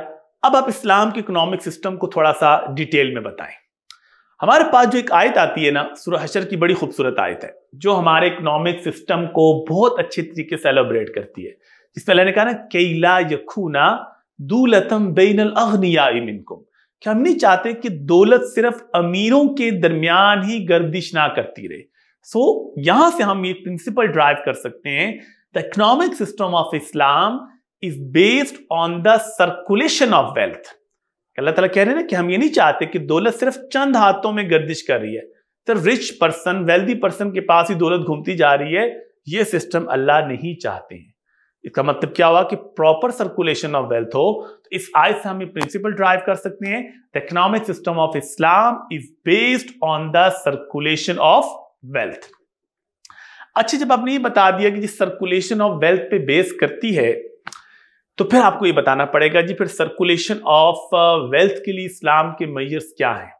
अब आप इस्लाम के इकोनॉमिक सिस्टम को थोड़ा सा डिटेल में बताएं हमारे पास जो एक आयत आती है ना सुरह हशर की बड़ी खूबसूरत आयत है जो हमारे इकोनॉमिक सिस्टम को बहुत अच्छे तरीके से करती है जिसमें अल्लाह ने कहा ना केला यखूना दूलतम बेनल अगनिया मिनकुम कि हम नहीं चाहते कि दौलत सिर्फ अमीरों के दरमियान ही गर्दिश ना करती रहे सो so, यहां से हम ये प्रिंसिपल ड्राइव कर सकते हैं the economic system of Islam is based on the circulation of wealth अल्लाह तला कह रहे हैं ना कि हम ये नहीं चाहते कि दौलत सिर्फ चंद हाथों में गर्दिश कर रही है सिर्फ रिच पर्सन वेल्दी पर्सन के पास ही दौलत घूमती जा रही है ये सिस्टम अल्लाह नहीं चाहते हैं इसका मतलब क्या हुआ कि प्रॉपर सर्कुलेशन ऑफ वेल्थ हो तो इस आय से हम ये प्रिंसिपल ड्राइव कर सकते हैं the economic system of Islam is based on the circulation of wealth अच्छा जब आपने ये बता दिया कि जिस सर्कुलेशन ऑफ वेल्थ पे बेस करती है तो फिर आपको ये बताना पड़ेगा जी फिर सर्कुलेशन ऑफ वेल्थ के लिए इस्लाम के मैयर्स क्या हैं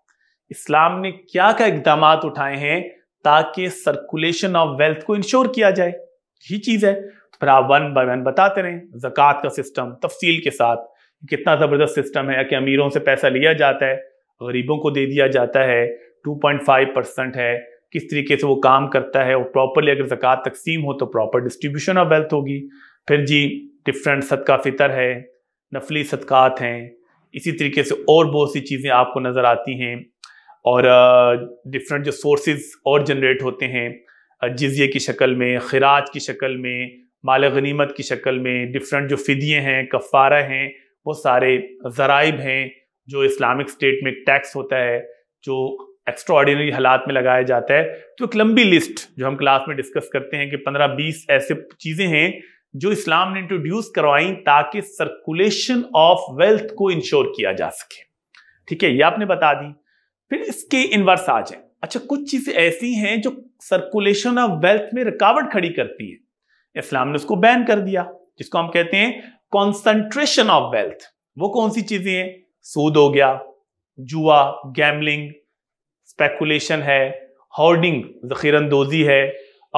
इस्लाम ने क्या क्या इकदाम उठाए हैं ताकि सर्कुलेशन ऑफ वेल्थ को इंश्योर किया जाए यही चीज है तो फिर आप वन बाय वन बताते रहें जक़ात का सिस्टम तफसील के साथ कितना ज़बरदस्त सिस्टम है कि अमीरों से पैसा लिया जाता है गरीबों को दे दिया जाता है 2.5 परसेंट है किस तरीके से वो काम करता है और प्रॉपरली अगर जक़ात तकसीम हो तो प्रॉपर डिस्ट्रीब्यूशन ऑफ वेल्थ होगी फिर जी डिफरेंट सदका फितर है नफली सदक़ात हैं इसी तरीके से और बहुत सी चीज़ें आपको नज़र आती हैं और डिफरेंट जो सोर्सेज और जनरेट होते हैं जजिए की शक्ल में खराज की शक्ल में माल गनीमत की शक्ल में डिफरेंट जो फ़िदिये हैं कफ़ारा हैं वो सारे ज़राइब हैं जो इस्लामिक स्टेट में टैक्स होता है जो एक्स्ट्राऑर्डिनरी हालात में लगाया जाता है तो एक लंबी लिस्ट जो हम क्लास में डिस्कस करते हैं कि पंद्रह बीस ऐसे चीज़ें हैं जो इस्लाम ने इंट्रोड्यूस करवाई ताकि सर्कुलेशन ऑफ वेल्थ को इंश्योर किया जा सके ठीक है ये आपने बता दी फिर इसके इनवर्स आ जाए अच्छा कुछ चीजें ऐसी हैं जो सर्कुलेशन ऑफ वेल्थ में रुकावट खड़ी करती है इस्लाम ने उसको बैन कर दिया जिसको हम कहते हैं कॉन्सेंट्रेशन ऑफ वेल्थ वो कौन सी चीजें हैं सूद हो गया जुआ गैमलिंग स्पेकुलेशन है होर्डिंग जखीरंदोजी है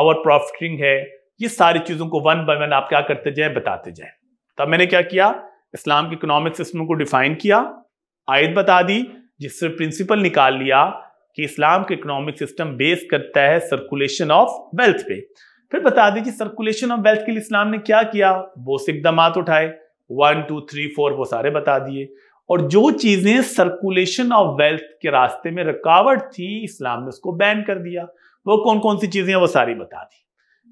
ओवर प्रॉफिटिंग है ये सारी चीज़ों को वन बाय वन आप क्या करते जाए बताते जाए तब तो मैंने क्या किया इस्लाम के इकोनॉमिक सिस्टम को डिफाइन किया आयत बता दी जिससे प्रिंसिपल निकाल लिया कि इस्लाम के इकोनॉमिक सिस्टम बेस करता है सर्कुलेशन ऑफ वेल्थ पे फिर बता दीजिए सर्कुलेशन ऑफ वेल्थ के लिए इस्लाम ने क्या किया वो से इकदाम उठाए वन टू थ्री फोर वो सारे बता दिए और जो चीज़ें सर्कुलेशन ऑफ वेल्थ के रास्ते में रुकावट थी इस्लाम ने उसको बैन कर दिया वो कौन कौन सी चीज़ें वो सारी बता दी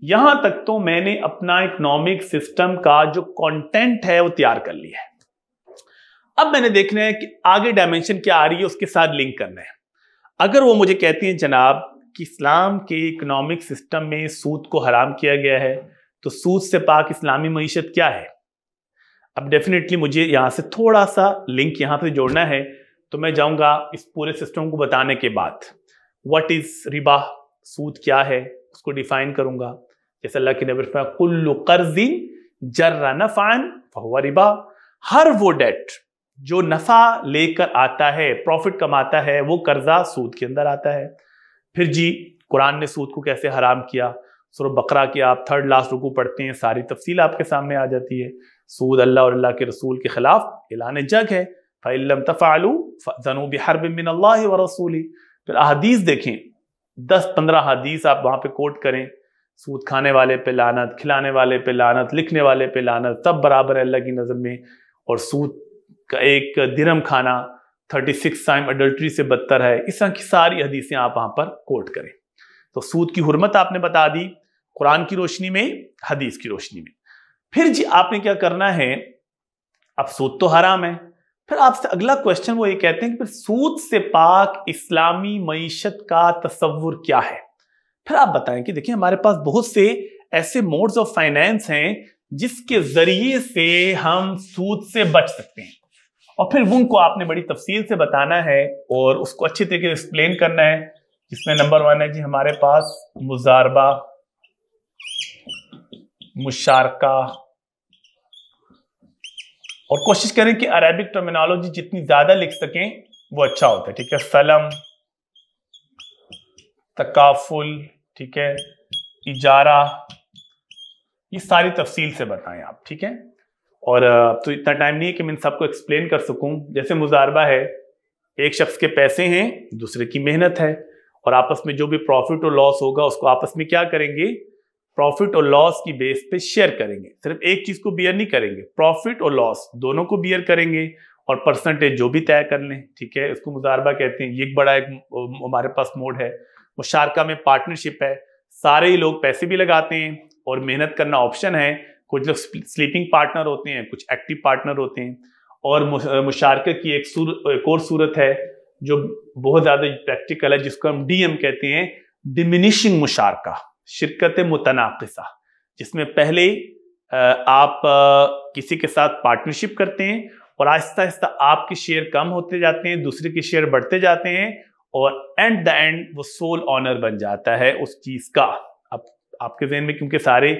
यहां तक तो मैंने अपना इकोनॉमिक सिस्टम का जो कंटेंट है वो तैयार कर लिया है अब मैंने देखना है कि आगे डायमेंशन क्या आ रही है उसके साथ लिंक करना है अगर वो मुझे कहती हैं जनाब कि इस्लाम के इकोनॉमिक सिस्टम में सूद को हराम किया गया है तो सूद से पाक इस्लामी मीशत क्या है अब डेफिनेटली मुझे यहां से थोड़ा सा लिंक यहां से जोड़ना है तो मैं जाऊंगा इस पूरे सिस्टम को बताने के बाद वट इज़ रिबा सूद क्या है उसको डिफाइन करूँगा जैसे अल्लाह की नबी कुल्लु कर्जिन जर्रा नफान फहुआ रिबा हर वो डेट जो नफा लेकर आता है प्रॉफिट कमाता है वो कर्जा सूद के अंदर आता है फिर जी कुरान ने सूद को कैसे हराम किया सुर बकरा की आप थर्ड लास्ट रुकू पढ़ते हैं सारी तफसील आपके सामने आ जाती है सूद अल्लाह और अल्लाह के रसूल के खिलाफ एलान जग है फ़ैलम तफ़ालू जनूब हर मिन अल्लाह व रसूली फिर अदीस देखें दस पंद्रह हदीस आप वहाँ पर कोट करें सूद खाने वाले पे लानत खिलाने वाले पे लानत लिखने वाले पे लानत सब बराबर है अल्लाह की नज़र में और सूद का एक दिरम खाना थर्टी सिक्स टाइम अडल्ट्री से बदतर है इस तरह की सारी हदीसें आप वहाँ पर कोट करें तो सूद की हरमत आपने बता दी कुरान की रोशनी में हदीस की रोशनी में फिर जी आपने क्या करना है अब सूद तो हराम है फिर आपसे अगला क्वेश्चन वो ये कहते हैं कि फिर सूद से पाक इस्लामी मीशत का तस्वुर क्या है फिर आप बताएं कि देखिए हमारे पास बहुत से ऐसे मोड्स ऑफ फाइनेंस हैं जिसके जरिए से हम सूद से बच सकते हैं और फिर उनको आपने बड़ी तफसील से बताना है और उसको अच्छे तरीके से एक्सप्लेन करना है जिसमें नंबर वन है जी हमारे पास मुजारबा मुशारका और कोशिश करें कि अरेबिक टर्मिनोलॉजी जितनी ज्यादा लिख सकें वो अच्छा होता है ठीक है सलम तकाफुल ठीक है इजारा ये सारी तफसील से बताएं आप ठीक है और तो इतना टाइम नहीं है कि मैं इन सबको एक्सप्लेन कर सकूं जैसे मुजारबा है एक शख्स के पैसे हैं दूसरे की मेहनत है और आपस में जो भी प्रॉफिट और लॉस होगा उसको आपस में क्या करेंगे प्रॉफिट और लॉस की बेस पे शेयर करेंगे सिर्फ एक चीज को बियर नहीं करेंगे प्रॉफिट और लॉस दोनों को बियर करेंगे और परसेंटेज जो भी तय कर लें ठीक है इसको मुजारबा कहते हैं ये बड़ा एक हमारे पास मोड है मुशारका में पार्टनरशिप है सारे ही लोग पैसे भी लगाते हैं और मेहनत करना ऑप्शन है कुछ लोग स्लीपिंग पार्टनर होते हैं कुछ एक्टिव पार्टनर होते हैं और मुशारक की एक सूर एक और सूरत है जो बहुत ज़्यादा प्रैक्टिकल है जिसको हम डीएम कहते हैं डिमिनिशिंग मुशारका शिरकत मुतनाक़ा जिसमें पहले आप किसी के साथ पार्टनरशिप करते हैं और आहिस्ता आहिस्ता आपके शेयर कम होते जाते हैं दूसरे के शेयर बढ़ते जाते हैं और एंड द एंड वो सोल ऑनर बन जाता है उस चीज का अब आपके जहन में क्योंकि सारे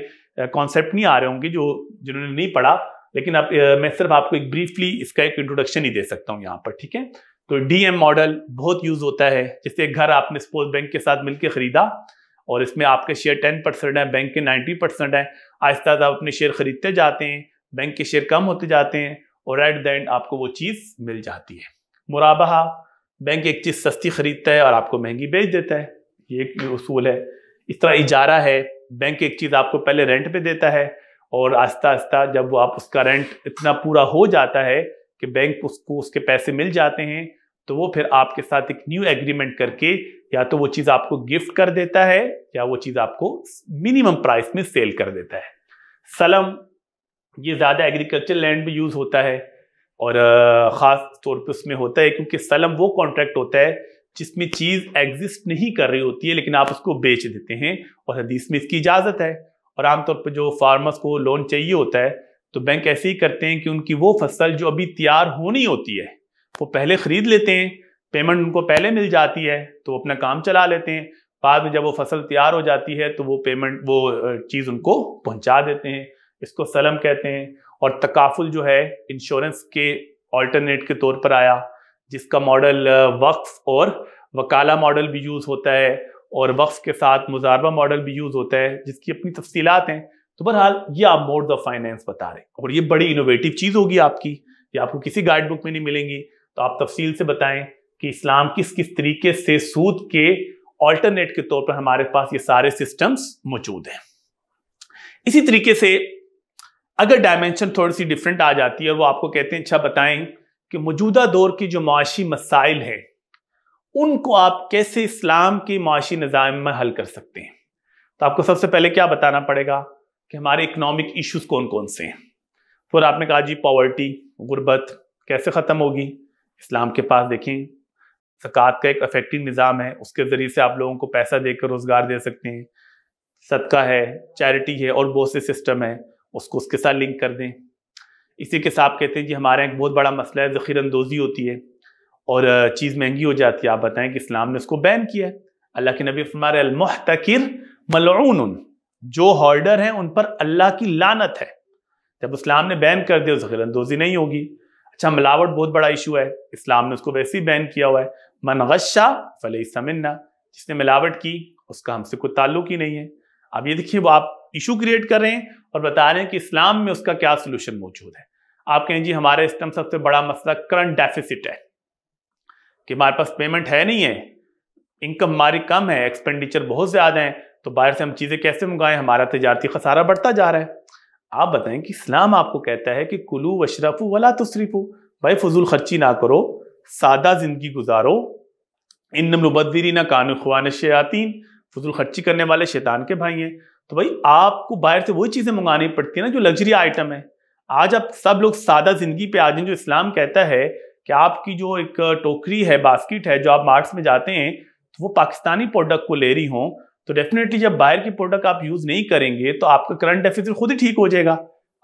कॉन्सेप्ट नहीं आ रहे होंगे जो जिन्होंने नहीं पढ़ा लेकिन अब मैं सिर्फ आपको एक ब्रीफली इसका एक इंट्रोडक्शन ही दे सकता हूँ यहाँ पर ठीक है तो डीएम मॉडल बहुत यूज होता है जैसे एक घर आपने स्पोर्ट बैंक के साथ मिलकर खरीदा और इसमें आपके शेयर टेन परसेंट है बैंक के नाइनटी परसेंट है आहिस्ता आहिस्ता आप अपने शेयर खरीदते जाते हैं बैंक के शेयर कम होते जाते हैं और एट द एंड आपको वो चीज़ मिल जाती है मुराबहा बैंक एक चीज़ सस्ती खरीदता है और आपको महंगी बेच देता है ये एक उसूल है इस तरह इजारा है बैंक एक चीज़ आपको पहले रेंट पे देता है और आस्ता आस्ता जब वो आप उसका रेंट इतना पूरा हो जाता है कि बैंक उसको उसके पैसे मिल जाते हैं तो वो फिर आपके साथ एक न्यू एग्रीमेंट करके या तो वो चीज़ आपको गिफ्ट कर देता है या वो चीज़ आपको मिनिमम प्राइस में सेल कर देता है सलम ये ज़्यादा एग्रीकल्चर लैंड में यूज़ होता है और ख़ास तौर पे उसमें होता है क्योंकि सलम वो कॉन्ट्रैक्ट होता है जिसमें चीज़ एग्जिस्ट नहीं कर रही होती है लेकिन आप उसको बेच देते हैं और हदीस में इसकी इजाज़त है और आमतौर पर जो फार्मर्स को लोन चाहिए होता है तो बैंक ऐसे ही करते हैं कि उनकी वो फसल जो अभी तैयार होनी होती है वो पहले ख़रीद लेते हैं पेमेंट उनको पहले मिल जाती है तो वो अपना काम चला लेते हैं बाद में जब वो फसल तैयार हो जाती है तो वो पेमेंट वो चीज़ उनको पहुंचा देते हैं इसको सलम कहते हैं और तकाफुल जो है इंश्योरेंस के ऑल्टरनेट के तौर पर आया जिसका मॉडल वक्फ और वकाला मॉडल भी यूज़ होता है और वक्फ के साथ मुजारबा मॉडल भी यूज़ होता है जिसकी अपनी तफसीत हैं तो बहरहाल ये आप मोड्स ऑफ फाइनेंस बता रहे हैं और ये बड़ी इनोवेटिव चीज़ होगी आपकी ये आपको किसी गाइड बुक में नहीं मिलेंगी तो आप तफसील से बताएं कि इस्लाम किस किस तरीके से सूद के ऑल्टरनेट के तौर पर हमारे पास ये सारे सिस्टम्स मौजूद हैं इसी तरीके से अगर डायमेंशन थोड़ी सी डिफरेंट आ जाती है और वो आपको कहते हैं अच्छा बताएं कि मौजूदा दौर की जो मुआशी मसाइल हैं उनको आप कैसे इस्लाम के मुशी निज़ाम में हल कर सकते हैं तो आपको सबसे पहले क्या बताना पड़ेगा कि हमारे इकनॉमिक इशूज़ कौन कौन से हैं फिर आपने कहा जी पॉवर्टी गुर्बत कैसे ख़त्म होगी इस्लाम के पास देखें सकात का एक अफेक्टिव निज़ाम है उसके ज़रिए से आप लोगों को पैसा देकर रोज़गार दे सकते हैं सदका है चैरिटी है और बहुत से सिस्टम है उसको उसके साथ लिंक कर दें इसी के साथ कहते हैं जी हमारे यहाँ एक बहुत बड़ा मसला है ज़खीर अंदोज़ी होती है और चीज़ महंगी हो जाती है आप बताएं कि इस्लाम ने उसको बैन किया है अल्लाह के नबी हमारे अलमहतकिर मलून जो हॉर्डर हैं उन पर अल्लाह की लानत है जब इस्लाम ने बैन कर दिया ज़खीर अंदोज़ी नहीं होगी अच्छा मिलावट बहुत बड़ा इशू है इस्लाम ने उसको वैसे ही बैन किया हुआ है मनगशा फले समन्ना जिसने मिलावट की उसका हमसे कोई ताल्लुक ही नहीं है अब ये देखिए वो आप इशू क्रिएट कर रहे हैं और बता रहे हैं कि इस्लाम में उसका क्या सोल्यूशन मौजूद है आप कहें जी हमारे इस्लाम सबसे बड़ा मसला करंट डेफिसिट है कि हमारे पास पेमेंट है नहीं है इनकम हमारी कम है एक्सपेंडिचर बहुत ज़्यादा है तो बाहर से हम चीज़ें कैसे मंगाएं हमारा तजारती खसारा बढ़ता जा रहा है आप बताएं कि इस्लाम आपको कहता है कि कुलू वशरफू वला तुसरीफू भाई फजूल खर्ची ना करो सादा ज़िंदगी गुजारो इन नमनुबदीरी ना कानून ख़वान शयातीन फजूल खर्ची करने वाले शैतान के भाई हैं तो भाई आपको बाहर से वही चीज़ें मंगानी पड़ती है ना जो लग्जरी आइटम है आज आप सब लोग सादा जिंदगी पे आ जाए जो इस्लाम कहता है कि आपकी जो एक टोकरी है बास्किट है जो आप मार्क्स में जाते हैं तो वो पाकिस्तानी प्रोडक्ट को ले रही हो तो डेफिनेटली जब बाहर की प्रोडक्ट आप यूज़ नहीं करेंगे तो आपका करंट डेफिसिट खुद ही ठीक हो जाएगा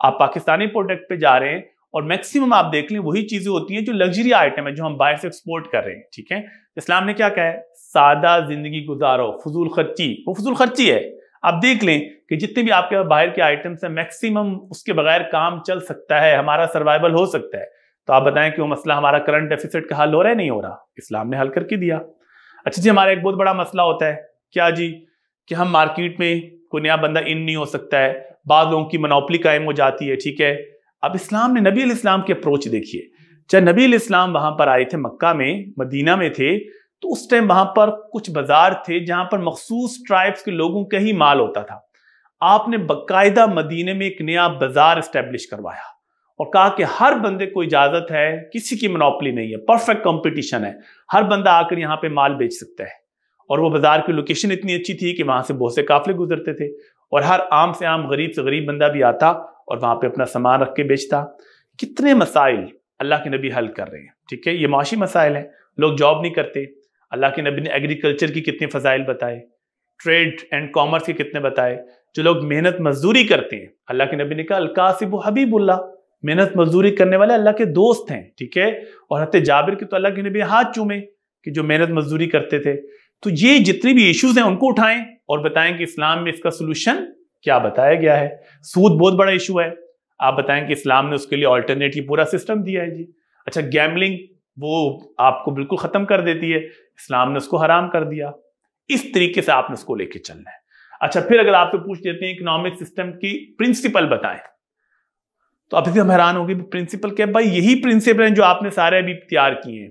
आप पाकिस्तानी प्रोडक्ट पे जा रहे हैं और मैक्सिमम आप देख लें वही चीज़ें होती हैं जो लग्जरी आइटम है जो हम बाहर से एक्सपोर्ट कर रहे हैं ठीक है इस्लाम ने क्या कहा है सादा जिंदगी गुजारो फजूल खर्ची वो फजूल खर्ची है आप देख लें कि जितने भी आपके बाहर के आइटम्स हैं मैक्सिमम उसके बगैर काम चल सकता है हमारा सर्वाइवल हो सकता है तो आप बताएं कि वो मसला हमारा करंट डेफिसिट का हल हो रहा है नहीं हो रहा इस्लाम ने हल करके दिया अच्छा जी हमारा एक बहुत बड़ा मसला होता है क्या जी कि हम मार्केट में कोई नया बंदा इन नहीं हो सकता है बाद लोगों की मनोपली कायम हो जाती है ठीक है अब इस्लाम ने नबी इस्लाम की अप्रोच देखिए चाहे नबी इस्लाम वहां पर आए थे मक्का में मदीना में थे तो उस टाइम वहां पर कुछ बाजार थे जहां पर मखसूस ट्राइब्स के लोगों का ही माल होता था आपने बकायदा मदीने में एक नया बाजार इस्टेब्लिश करवाया और कहा कि हर बंदे को इजाजत है किसी की मनोपली नहीं है परफेक्ट कंपटीशन है हर बंदा आकर यहाँ पे माल बेच सकता है और वो बाजार की लोकेशन इतनी अच्छी थी कि वहां से बहुत से काफले गुजरते थे और हर आम से आम गरीब से गरीब बंदा भी आता और वहां पे अपना सामान रख के बेचता कितने मसाइल अल्लाह के नबी हल कर रहे हैं ठीक है ये माशी मसाइल हैं लोग जॉब नहीं करते अल्लाह के नबी ने एग्रीकल्चर की कितने फ़जाइल बताए ट्रेड एंड कॉमर्स के कितने बताए जो लोग मेहनत मजदूरी करते हैं अल्लाह के नबी ने कहा अलकासिब हबीबुल्ला मेहनत मजदूरी करने वाले अल्लाह के दोस्त हैं ठीक है और हत जाबिर के तो अल्लाह के नबी हाथ चूमे कि जो मेहनत मजदूरी करते थे तो ये जितने भी इश्यूज हैं उनको उठाएं और बताएं कि इस्लाम में इसका सोल्यूशन क्या बताया गया है सूद बहुत बड़ा इशू है आप बताएं कि इस्लाम ने उसके लिए ऑल्टरनेट पूरा सिस्टम दिया है जी अच्छा गैमलिंग वो आपको बिल्कुल ख़त्म कर देती है इस्लाम ने उसको हराम कर दिया इस तरीके से आपने उसको लेके चलना है अच्छा फिर अगर आपसे तो पूछ लेते हैं इकोनॉमिक सिस्टम की प्रिंसिपल बताएं तो अभी भी हम हैरान होगी प्रिंसिपल क्या भाई यही प्रिंसिपल हैं जो आपने सारे अभी तैयार किए हैं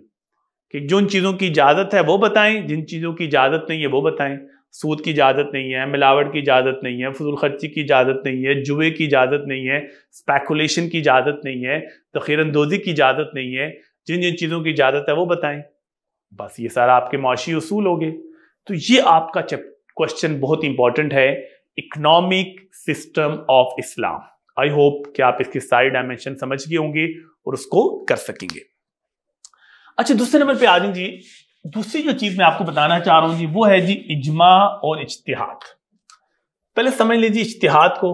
कि जिन चीज़ों की इजाज़त है वो बताएं जिन चीज़ों की इजाज़त नहीं है वो बताएं सूद की इजाज़त नहीं है मिलावट की इजाज़त नहीं है फजूल खर्ची की इजाज़त नहीं है जुए की इजाज़त नहीं है स्पैकुलेशन की इजाज़त नहीं है तखीरंदोजी तो की इजाज़त नहीं है जिन जिन चीज़ों की इजाज़त है वो बताएं बस ये सारा आपके मुआशी असूल हो गए तो ये आपका क्वेश्चन बहुत इंपॉर्टेंट है economic system of Islam I hope कि आप इसके सारे डायमेंशन समझ गए होंगे और उसको कर सकेंगे अच्छा दूसरे नंबर पे आजम जी दूसरी जो चीज मैं आपको बताना चाह रहा हूं जी वो है जी इजमा और इश्तिहाद पहले समझ लीजिए इश्तिहाद को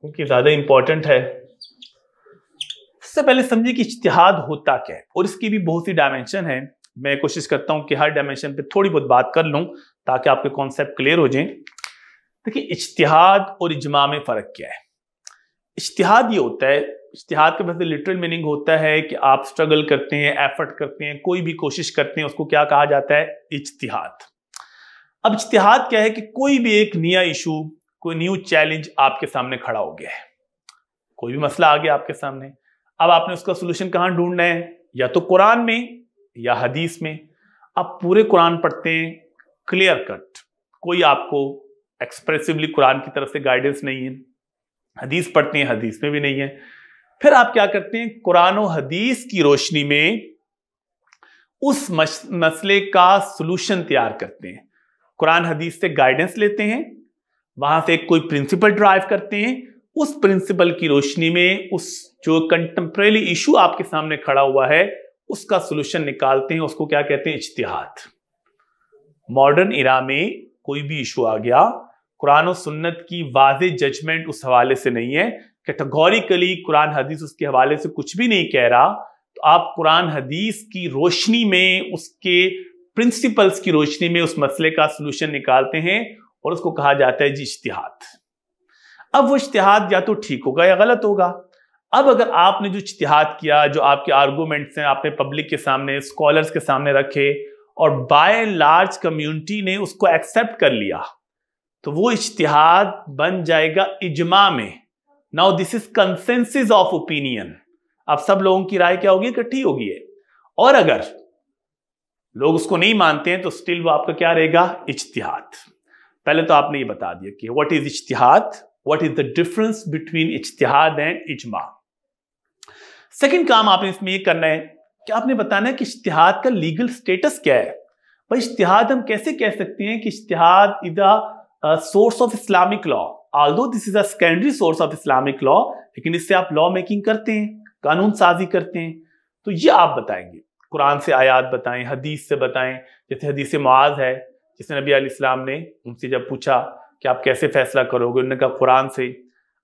क्योंकि ज्यादा इंपॉर्टेंट है सबसे पहले समझिए कि इश्तिहाद होता क्या है और इसकी भी बहुत सी डायमेंशन है मैं कोशिश करता हूं कि हर डायमेंशन पे थोड़ी बहुत बात कर लूं ताकि आपके कॉन्सेप्ट क्लियर हो जाए देखिए इश्तिहाद और इजमा में फ़र्क क्या है इश्तिहाद ये होता है इश्तिहाद के वैसे लिटरल मीनिंग होता है कि आप स्ट्रगल करते हैं एफर्ट करते हैं कोई भी कोशिश करते हैं उसको क्या कहा जाता है इश्तिहाद अब इश्तिहाद क्या है कि कोई भी एक नया इशू कोई न्यू चैलेंज आपके सामने खड़ा हो गया है कोई भी मसला आ गया आपके सामने अब आपने उसका सोल्यूशन कहाँ ढूंढना है या तो कुरान में या हदीस में आप पूरे कुरान पढ़ते हैं क्लियर कट कोई आपको एक्सप्रेसिवली कुरान की तरफ से गाइडेंस नहीं है हदीस पढ़ते हैं हदीस में भी नहीं है फिर आप क्या करते हैं कुरान और हदीस की रोशनी में उस मसले का सोलूशन तैयार करते हैं कुरान हदीस से गाइडेंस लेते हैं वहां से कोई प्रिंसिपल ड्राइव करते हैं उस प्रिंसिपल की रोशनी में उस जो कंटेम्प्रेरी इशू आपके सामने खड़ा हुआ है उसका सोल्यूशन निकालते हैं उसको क्या कहते हैं इश्तिहाद मॉडर्न इरा में कोई भी इशू आ गया कुरान और सुन्नत की वाज जजमेंट उस हवाले से नहीं है कैटेगोरिकली कुरान हदीस उसके हवाले से कुछ भी नहीं कह रहा तो आप कुरान हदीस की रोशनी में उसके प्रिंसिपल्स की रोशनी में उस मसले का सोल्यूशन निकालते हैं और उसको कहा जाता है जी इश्तिहाद अब वो इश्तिहाद या तो ठीक होगा या गलत होगा अब अगर आपने जो इश्तिहाद किया जो आपके आर्गूमेंट्स हैं आपने पब्लिक के सामने स्कॉलर्स के सामने रखे और बाय एंड लार्ज कम्युनिटी ने उसको एक्सेप्ट कर लिया तो वो इश्तिहाद बन जाएगा इजमा में now this is consensus of opinion अब सब लोगों की राय क्या होगी इकट्ठी होगी है और अगर लोग उसको नहीं मानते हैं तो स्टिल वो आपका क्या रहेगा इश्तिहाद पहले तो आपने ये बता दिया कि व्हाट इज इश्तिहाद what is the difference between इश्तिहाद एंड इजमा सेकंड काम आपने इसमें ये करना है कि आपने बताना है कि इश्तिहाद का लीगल स्टेटस क्या है भाई इश्तिहाद हम कैसे कह सकते हैं कि इश्तिहाद is a source of Islamic law although this is a secondary source of Islamic law लेकिन इससे आप लॉ मेकिंग करते हैं कानून साजी करते हैं तो ये आप बताएंगे कुरान से आयात बताएं हदीस से बताएं जैसे हदीस मुआज है जिसने नबी आलाम ने उनसे जब पूछा कि आप कैसे फैसला करोगे उन्होंने कहा कुरान से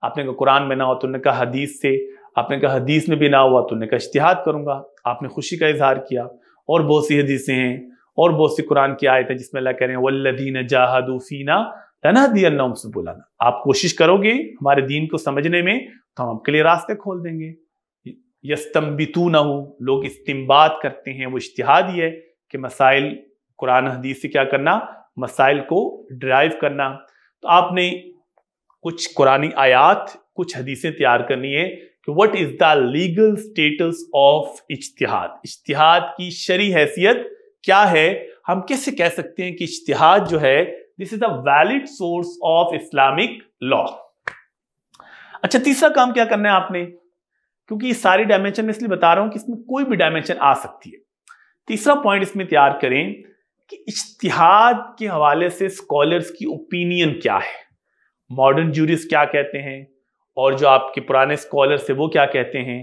आपने कहा कुरान में ना हो तो उन्होंने कहा हदीस से आपने कहा हदीस में भी ना हुआ तो उन्हें कहा इश्तिहाद करूंगा आपने खुशी का इजहार किया और बहुत सी हदीसें हैं और बहुत सी कुरान की आयत है जिसमें अल्लाह कह रहे हैं वल्लदीन जाहदूफीना लना दियम से बुलाना आप कोशिश करोगे हमारे दीन को समझने में तो हम आपके लिए रास्ते खोल देंगे यस्तम्बितू ना हो लोग इस्तेम्बात करते हैं वो इश्तिहाद ही है कि मसाइल कुरान हदीस से क्या करना मसाइल को ड्राइव करना तो आपने कुछ कुरानी आयात कुछ हदीसें तैयार करनी है कि what is the legal status of इश्तिहाद इश्तिहाद की शरी हैसियत क्या है हम कैसे कह सकते हैं कि इश्तिहाद जो है this is a valid source of Islamic law अच्छा तीसरा काम क्या करना है आपने क्योंकि ये सारी डायमेंशन मैं इसलिए बता रहा हूं कि इसमें कोई भी डायमेंशन आ सकती है तीसरा पॉइंट इसमें तैयार करें कि इश्तिहाद के हवाले से स्कॉलर्स की ओपिनियन क्या है मॉडर्न जूरिस क्या कहते हैं और जो आपके पुराने स्कॉलर्स है वो क्या कहते हैं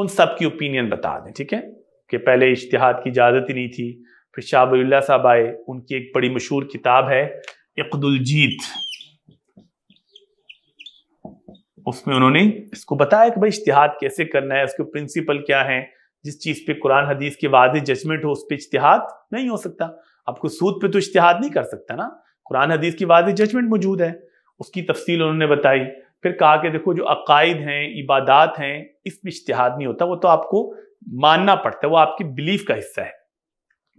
उन सब की ओपिनियन बता दें ठीक है कि पहले इश्तिहाद की इजाज़त ही नहीं थी फिर शाह साहब आए उनकी एक बड़ी मशहूर किताब है इकदुलजीत उसमें उन्होंने इसको बताया कि भाई इश्तिहाद कैसे करना है उसके प्रिंसिपल क्या है जिस चीज़ पे कुरान हदीस के वाज जजमेंट हो उस पर इश्तिहाद नहीं हो सकता आपको सूद पे तो इश्तिहाद नहीं कर सकता ना कुरान हदीस की वाज जजमेंट मौजूद है उसकी तफसील उन्होंने बताई फिर कहा कि देखो जो अकायद हैं इबादात हैं इसमें इश्तहाद नहीं होता वो तो आपको मानना पड़ता है वो आपकी बिलीफ का हिस्सा है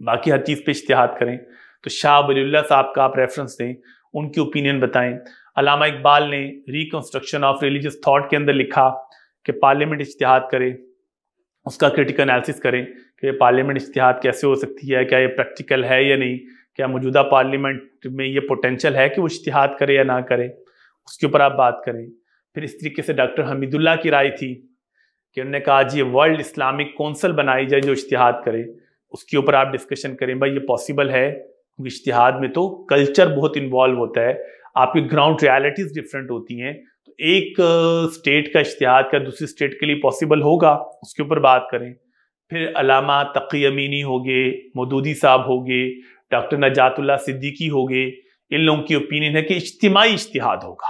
बाकी हर चीज़ पे इश्तहाद करें तो शाह बली साहब का आप रेफरेंस दें उनकी ओपिनियन बताएं अलामा इकबाल ने रिकन्स्ट्रक्शन ऑफ रिलीजियस थाट के अंदर लिखा कि पार्लियामेंट इश्तहाद करे उसका क्रिटिकल एनालिसिस करें कि पार्लियामेंट इश्तहाद कैसे हो सकती है क्या ये प्रैक्टिकल है या नहीं क्या मौजूदा पार्लियामेंट में ये पोटेंशियल है कि वो इश्तहाद करे या ना करें उसके ऊपर आप बात करें फिर इस तरीके से डॉक्टर हमीदुल्ला की राय थी कि उन्होंने कहा जी वर्ल्ड इस्लामिक कौंसल बनाई जाए जो इश्तिहाद करे उसके ऊपर आप डिस्कशन करें भाई ये पॉसिबल है क्योंकि इश्तिहाद में तो कल्चर बहुत इन्वॉल्व होता है आपकी ग्राउंड रियालिटीज़ डिफरेंट होती हैं तो एक स्टेट का इश्तिहाद क्या दूसरी स्टेट के लिए पॉसिबल होगा उसके ऊपर बात करें फिर अलामा तकी अमीनी हो गए मदूदी साहब हो गए डॉक्टर नजातुल्ला सिद्दीकी हो गए इन लोगों की ओपिनियन है कि इज्तिमाही इश्तिहाद होगा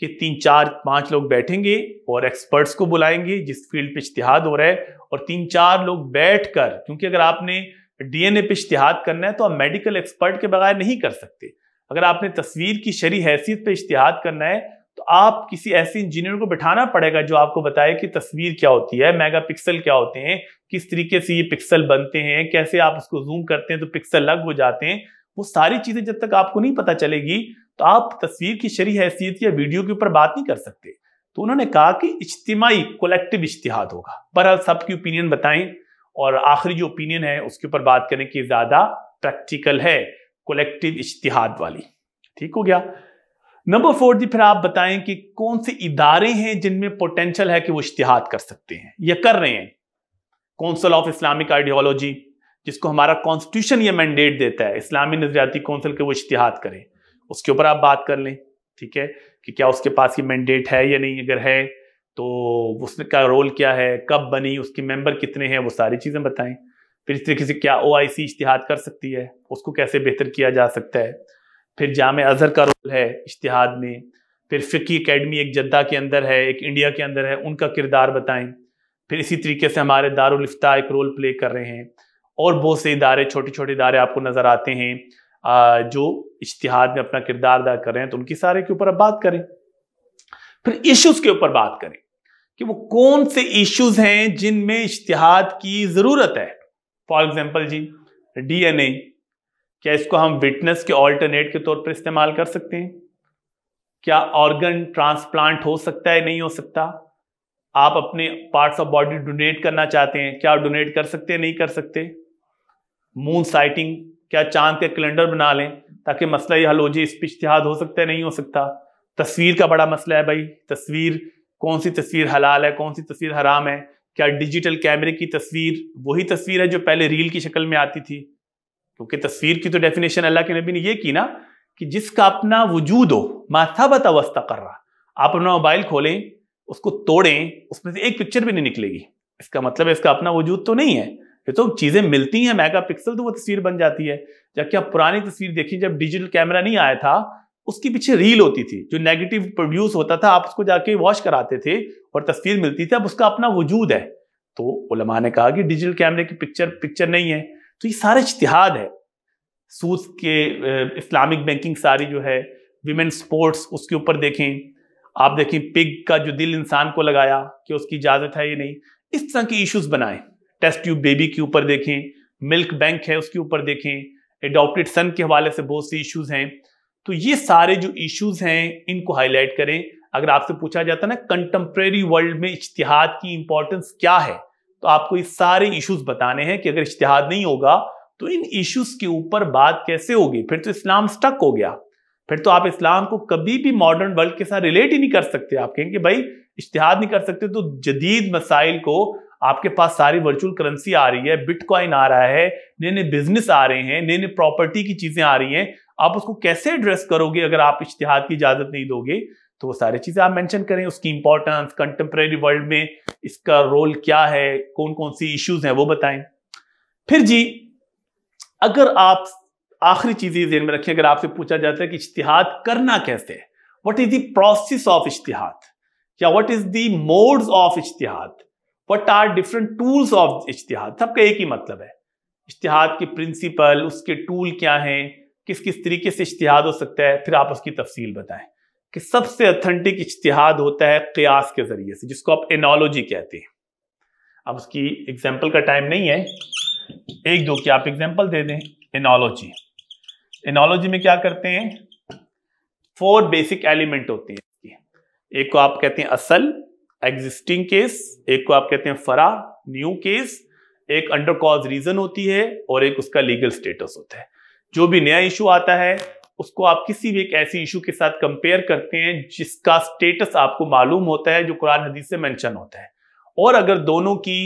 कि तीन चार पांच लोग बैठेंगे और एक्सपर्ट्स को बुलाएंगे जिस फील्ड पे इश्तिहाद हो रहा है और तीन चार लोग बैठ कर क्योंकि अगर आपने डीएनए पे इश्तिहाद करना है तो आप मेडिकल एक्सपर्ट के बगैर नहीं कर सकते अगर आपने तस्वीर की शरी हैसियत पे इश्तिहाद करना है तो आप किसी ऐसे इंजीनियर को बिठाना पड़ेगा जो आपको बताए कि तस्वीर क्या होती है पिक्सल क्या होते हैं किस तरीके से ये पिक्सल बनते हैं कैसे आप उसको जूम करते हैं तो पिक्सल अलग हो जाते हैं वो सारी चीजें जब तक आपको नहीं पता चलेगी तो आप तस्वीर की शरी हैसियत या वीडियो के ऊपर बात नहीं कर सकते तो उन्होंने कहा कि इज्तिमाही कोलेक्टिव इश्तिहाद होगा बहरहाल सबकी ओपिनियन बताएं और आखिरी जो ओपिनियन है उसके ऊपर बात करें कि ज्यादा प्रैक्टिकल है कोलेक्टिव इश्तिहाद वाली ठीक हो गया नंबर फोर जी फिर आप बताएं कि कौन से इदारे हैं जिनमें पोटेंशियल है कि वो इश्तिहाद कर सकते हैं या कर रहे हैं काउंसिल ऑफ इस्लामिक आइडियोलॉजी जिसको हमारा कॉन्स्टिट्यूशन ये मैंडेट देता है इस्लामी नजरियाती कौंसिल के वो इश्तिहाद करें उसके ऊपर आप बात कर लें ठीक है कि क्या उसके पास ये मैंडेट है या नहीं अगर है तो उसने का रोल क्या है कब बनी उसके मेंबर कितने हैं वो सारी चीज़ें बताएं फिर इस तरीके से क्या ओ आई सी इश्तिहाद कर सकती है उसको कैसे बेहतर किया जा सकता है फिर जाम अजहर का रोल है इश्तिहाद में फिर फ़िकी अकेडमी एक जद्दा के अंदर है एक इंडिया के अंदर है उनका किरदार बताएं फिर इसी तरीके से हमारे दारुलफ्ता एक रोल प्ले कर रहे हैं और बहुत से इदारे छोटे छोटे इदारे आपको नज़र आते हैं जो इश्तिहाद में अपना किरदार अदा कर रहे हैं तो उनकी सारे के ऊपर अब बात करें फिर इश्यूज के ऊपर बात करें कि वो कौन से इश्यूज हैं जिनमें इश्तिहाद की ज़रूरत है फॉर एग्जाम्पल जी डीएनए क्या इसको हम विटनेस के ऑल्टरनेट के तौर पर इस्तेमाल कर सकते हैं क्या ऑर्गन ट्रांसप्लांट हो सकता है नहीं हो सकता आप अपने पार्ट्स ऑफ बॉडी डोनेट करना चाहते हैं क्या आप डोनेट कर सकते हैं नहीं कर सकते मून साइटिंग क्या चांद के कैलेंडर बना लें ताकि मसला यह हल हो जाए इस पर इश्तहाद हो सकता है नहीं हो सकता तस्वीर का बड़ा मसला है भाई तस्वीर कौन सी तस्वीर हलाल है कौन सी तस्वीर हराम है क्या डिजिटल कैमरे की तस्वीर वही तस्वीर है जो पहले रील की शक्ल में आती थी क्योंकि तस्वीर की तो डेफिनेशन अल्लाह के नबी ने यह की ना कि जिसका अपना वजूद हो माथाबत अवस्था कर रहा आप अपना मोबाइल खोलें उसको तोड़ें उसमें से एक पिक्चर भी नहीं निकलेगी इसका मतलब है इसका अपना वजूद तो नहीं है फिर तो चीज़ें मिलती हैं मेगापिक्सल तो वो तस्वीर बन जाती है जबकि आप पुरानी तस्वीर देखिए जब डिजिटल कैमरा नहीं आया था उसके पीछे रील होती थी जो नेगेटिव प्रोड्यूस होता था आप उसको जाके वॉश कराते थे और तस्वीर मिलती थी अब उसका अपना वजूद है तो उलमा ने कहा कि डिजिटल कैमरे की पिक्चर पिक्चर नहीं है तो ये सारे इश्तिहाद है सूद के इस्लामिक बैंकिंग सारी जो है विमेन स्पोर्ट्स उसके ऊपर देखें आप देखें पिग का जो दिल इंसान को लगाया कि उसकी इजाज़त है ये नहीं इस तरह के इश्यूज बनाएं टेस्ट ट्यूब बेबी के ऊपर देखें मिल्क बैंक है उसके ऊपर देखें एडॉप्टेड सन के हवाले से बहुत से इश्यूज हैं तो ये सारे जो इश्यूज हैं इनको हाईलाइट करें अगर आपसे पूछा जाता ना कंटेम्प्रेरी वर्ल्ड में इश्तिहाद की इंपॉर्टेंस क्या है तो आपको ये सारे इश्यूज बताने हैं कि अगर इश्तिहाद नहीं होगा तो इन इश्यूज के ऊपर बात कैसे होगी फिर तो इस्लाम स्टक हो गया फिर तो आप इस्लाम को कभी भी मॉडर्न वर्ल्ड के साथ रिलेट ही नहीं कर सकते आप कहेंगे भाई इश्तिहाद नहीं कर सकते तो जदीद मसाइल को आपके पास सारी वर्चुअल करेंसी आ रही है बिटकॉइन आ रहा है नए नए बिजनेस आ रहे हैं नए नए प्रॉपर्टी की चीजें आ रही हैं आप उसको कैसे एड्रेस करोगे अगर आप इश्तिहाद की इजाजत नहीं दोगे तो वो सारी चीजें आप मेंशन करें उसकी इंपॉर्टेंस कंटेम्प्रेरी वर्ल्ड में इसका रोल क्या है कौन कौन सी इश्यूज हैं वो बताएं फिर जी अगर आप आखिरी चीजें जेन में रखें अगर आपसे पूछा जाता है कि इश्तिहाद करना कैसे है what is the process of इश्तिहाद या what is the modes of इश्तिहाद what are different tools of इश्तिहाद सबका एक ही मतलब है इश्तिहाद की प्रिंसिपल उसके टूल क्या हैं किस किस तरीके से इश्तिहाद हो सकता है फिर आप उसकी तफसील बताएं कि सबसे अथेंटिक इश्तिहाद होता है कयास के ज़रिए से जिसको आप एनोलॉजी कहते हैं अब उसकी एग्जाम्पल का टाइम नहीं है एक दो की आप एग्जाम्पल दे दें एनोलॉजी एनोलॉजी में क्या करते हैं फोर बेसिक एलिमेंट होते हैं एक को आप कहते हैं असल एग्जिस्टिंग केस एक को आप कहते हैं फरा न्यू केस एक अंडर कॉज रीजन होती है और एक उसका लीगल स्टेटस होता है जो भी नया इशू आता है उसको आप किसी भी एक ऐसी इशू के साथ कंपेयर करते हैं जिसका स्टेटस आपको मालूम होता है जो कुरान हदीस से मेंशन होता है और अगर दोनों की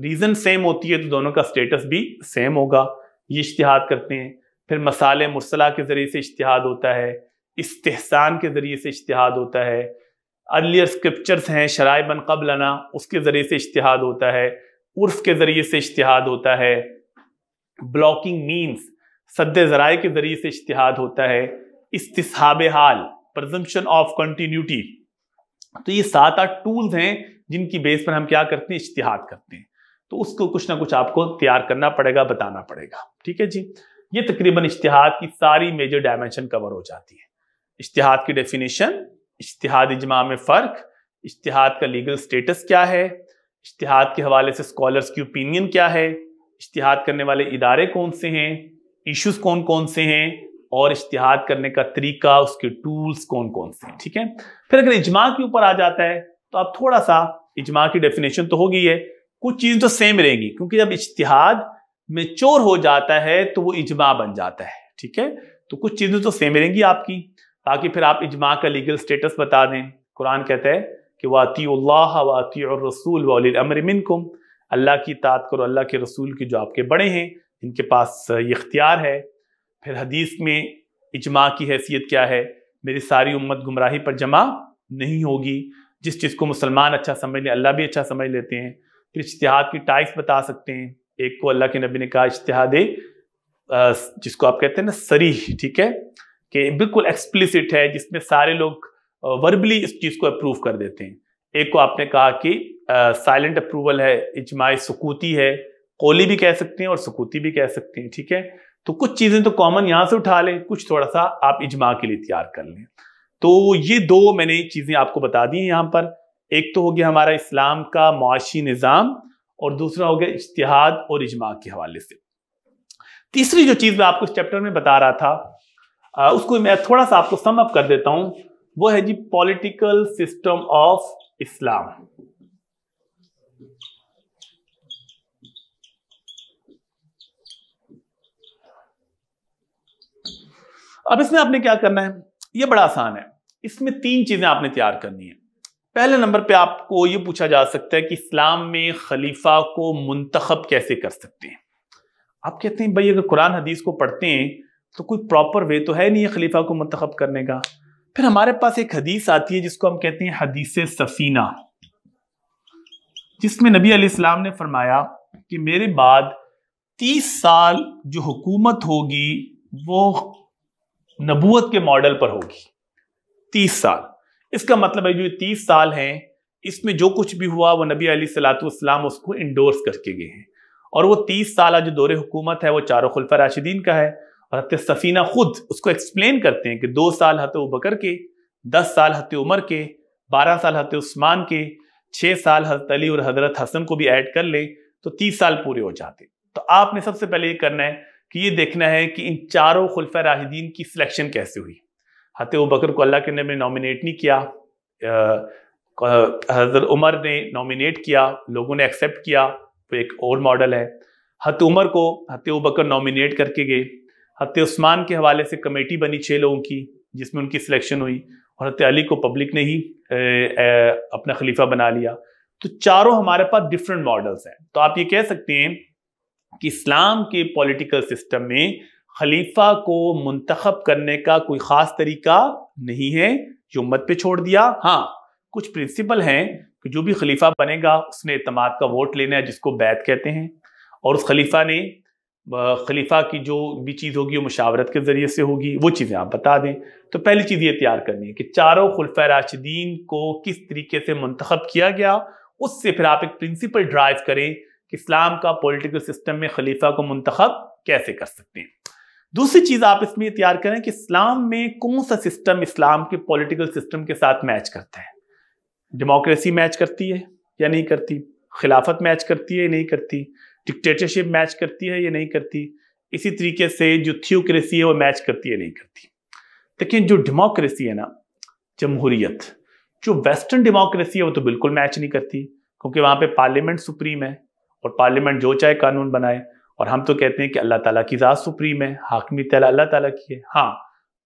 रीजन सेम होती है तो दोनों का स्टेटस भी सेम होगा ये इश्तिहाद करते हैं फिर मसाले मुसला के ज़रिए से इश्तिहाद होता है इस्तेहसान के ज़रिए से इश्तिहाद होता है अर्लियर स्क्रिप्चर्स हैं शराबन कबलना उसके ज़रिए से इश्तहाद होता है उर्फ के ज़रिए से इश्तहाद होता है ब्लॉकिंग मीन्स सद ज़रा के ज़रिए से इश्तहाद होता है इसतहाब हाल प्रजम्पन ऑफ कंटिन्यूटी तो ये सात आठ टूल्स हैं जिनकी बेस पर हम क्या करते हैं इश्तहाद करते हैं तो उसको कुछ ना कुछ आपको तैयार करना पड़ेगा बताना पड़ेगा ठीक है जी ये तकरीबन इश्तिहाद की सारी मेजर डायमेंशन कवर हो जाती है इश्तिहाद की डेफिनेशन इश्तिहाद इजमा में फ़र्क इश्तिहाद का लीगल स्टेटस क्या है इश्तिहाद के हवाले से स्कॉलर्स की ओपिनियन क्या है इश्तिहाद करने वाले इदारे कौन से हैं इश्यूज कौन कौन से हैं और इश्तिहाद करने का तरीका उसके टूल्स कौन कौन से हैं ठीक है फिर अगर इजमा के ऊपर आ जाता है तो आप थोड़ा सा इजमा की डेफिनेशन तो होगी है कुछ चीज़ तो सेम रहेंगी क्योंकि जब में मेच्योर हो जाता है तो वो इजमा बन जाता है ठीक है तो कुछ चीज़ें तो सेम रहेंगी आपकी ताकि फिर आप इजमा का लीगल स्टेटस बता दें कुरान कहता है कि वातील्ला वाति और रसूल वमरमिन कुम अल्लाह की तात करो अल्लाह के रसूल की जो आपके बड़े हैं इनके पास ये इख्तियार है फिर हदीस में इजमा की हैसियत क्या है मेरी सारी उम्मत गुमराही पर जमा नहीं होगी जिस चीज़ को मुसलमान अच्छा समझ लें अल्लाह भी अच्छा समझ लेते हैं फिर इश्तहाद की टाइप्स बता सकते हैं एक को अल्लाह के नबी ने कहा इश्तहाद जिसको आप कहते हैं ना सरीह ठीक है कि बिल्कुल एक्सप्लिसिट है जिसमें सारे लोग वर्बली इस चीज़ को अप्रूव कर देते हैं एक को आपने कहा कि साइलेंट अप्रूवल है इजमाय सुकूती है कोली भी कह सकते हैं और सुकूती भी कह सकते हैं ठीक है तो कुछ चीज़ें तो कॉमन यहाँ से उठा लें कुछ थोड़ा सा आप इजमा के लिए तैयार कर लें तो ये दो मैंने चीज़ें आपको बता दी हैं यहाँ पर एक तो हो गया हमारा इस्लाम का मुआशी निज़ाम और दूसरा हो गया इश्तिहाद और इजमा के हवाले से तीसरी जो चीज़ मैं आपको इस चैप्टर में बता रहा था उसको मैं थोड़ा सा आपको सम अप कर देता हूं वो है जी पॉलिटिकल सिस्टम ऑफ इस्लाम अब इसमें आपने क्या करना है ये बड़ा आसान है इसमें तीन चीजें आपने तैयार करनी है पहले नंबर पे आपको ये पूछा जा सकता है कि इस्लाम में खलीफा को मुंतखब कैसे कर सकते हैं आप कहते हैं भाई अगर कुरान हदीस को पढ़ते हैं तो कोई प्रॉपर वे तो है नहीं है खलीफा को मंतखब करने का फिर हमारे पास एक हदीस आती है जिसको हम कहते हैं हदीस सफीना जिसमें नबी अलैहिस्सलाम ने फरमाया कि मेरे बाद तीस साल जो हुकूमत होगी वो नबूत के मॉडल पर होगी तीस साल इसका मतलब है जो तीस साल हैं इसमें जो कुछ भी हुआ वो नबी अली सलातम उसको इंडोर्स करके गए हैं और वो तीस साल जो दौरे हुकूमत है वो चारों खुलफा राशिदीन का है हजरत सफ़ीना खुद उसको एक्सप्लेन करते हैं कि दो साल हत बकर के दस साल हत उमर के बारह साल हत उस्मान के छः साल हजरत अली और हजरत हसन को भी ऐड कर ले तो तीस साल पूरे हो जाते तो आपने सबसे पहले ये करना है कि ये देखना है कि इन चारों खुलफ राहिदीन की सिलेक्शन कैसे हुई हत बकर को अल्लाह के ने नॉमिनेट नहीं किया हजरत उमर ने नॉमिनेट किया लोगों ने एक्सेप्ट किया तो एक और मॉडल है हत उमर को हत बकर नॉमिनेट करके गए हत्या उस्मान के हवाले से कमेटी बनी छः लोगों की जिसमें उनकी सिलेक्शन हुई और हत्या अली को पब्लिक ने ही ए, ए, अपना खलीफा बना लिया तो चारों हमारे पास डिफरेंट मॉडल्स हैं तो आप ये कह सकते हैं कि इस्लाम के पॉलिटिकल सिस्टम में खलीफा को मंतखब करने का कोई ख़ास तरीका नहीं है जो मत पे छोड़ दिया हाँ कुछ प्रिंसिपल हैं कि जो भी खलीफा बनेगा उसने अतमाद का वोट लेना है जिसको बैत कहते हैं और उस खलीफा ने खलीफा की जो भी चीज़ होगी वो मुशावरत के ज़रिए से होगी वो चीज़ें आप बता दें तो पहली चीज़ ये तैयार करनी है कि चारों खुलफा राशिदीन को किस तरीके से मंतखब किया गया उससे फिर आप एक प्रिंसिपल ड्राइव करें कि इस्लाम का पॉलिटिकल सिस्टम में खलीफा को मंतखब कैसे कर सकते हैं दूसरी चीज़ आप इसमें तैयार करें कि इस्लाम में कौन सा सिस्टम इस्लाम के पॉलिटिकल सिस्टम के साथ मैच करता है डेमोक्रेसी मैच करती है या नहीं करती खिलाफत मैच करती है या नहीं करती डिक्टेटरशिप मैच करती है या नहीं करती इसी तरीके से जो थियोक्रेसी है वो मैच करती है नहीं करती देखिए जो डेमोक्रेसी है ना जमहूरियत जो वेस्टर्न डेमोक्रेसी है वो तो बिल्कुल मैच नहीं करती क्योंकि वहाँ पे पार्लियामेंट सुप्रीम है और पार्लियामेंट जो चाहे कानून बनाए और हम तो कहते हैं कि अल्लाह ताला की ज़ात सुप्रीम है हाकमी तला अल्लाह ताला की है हाँ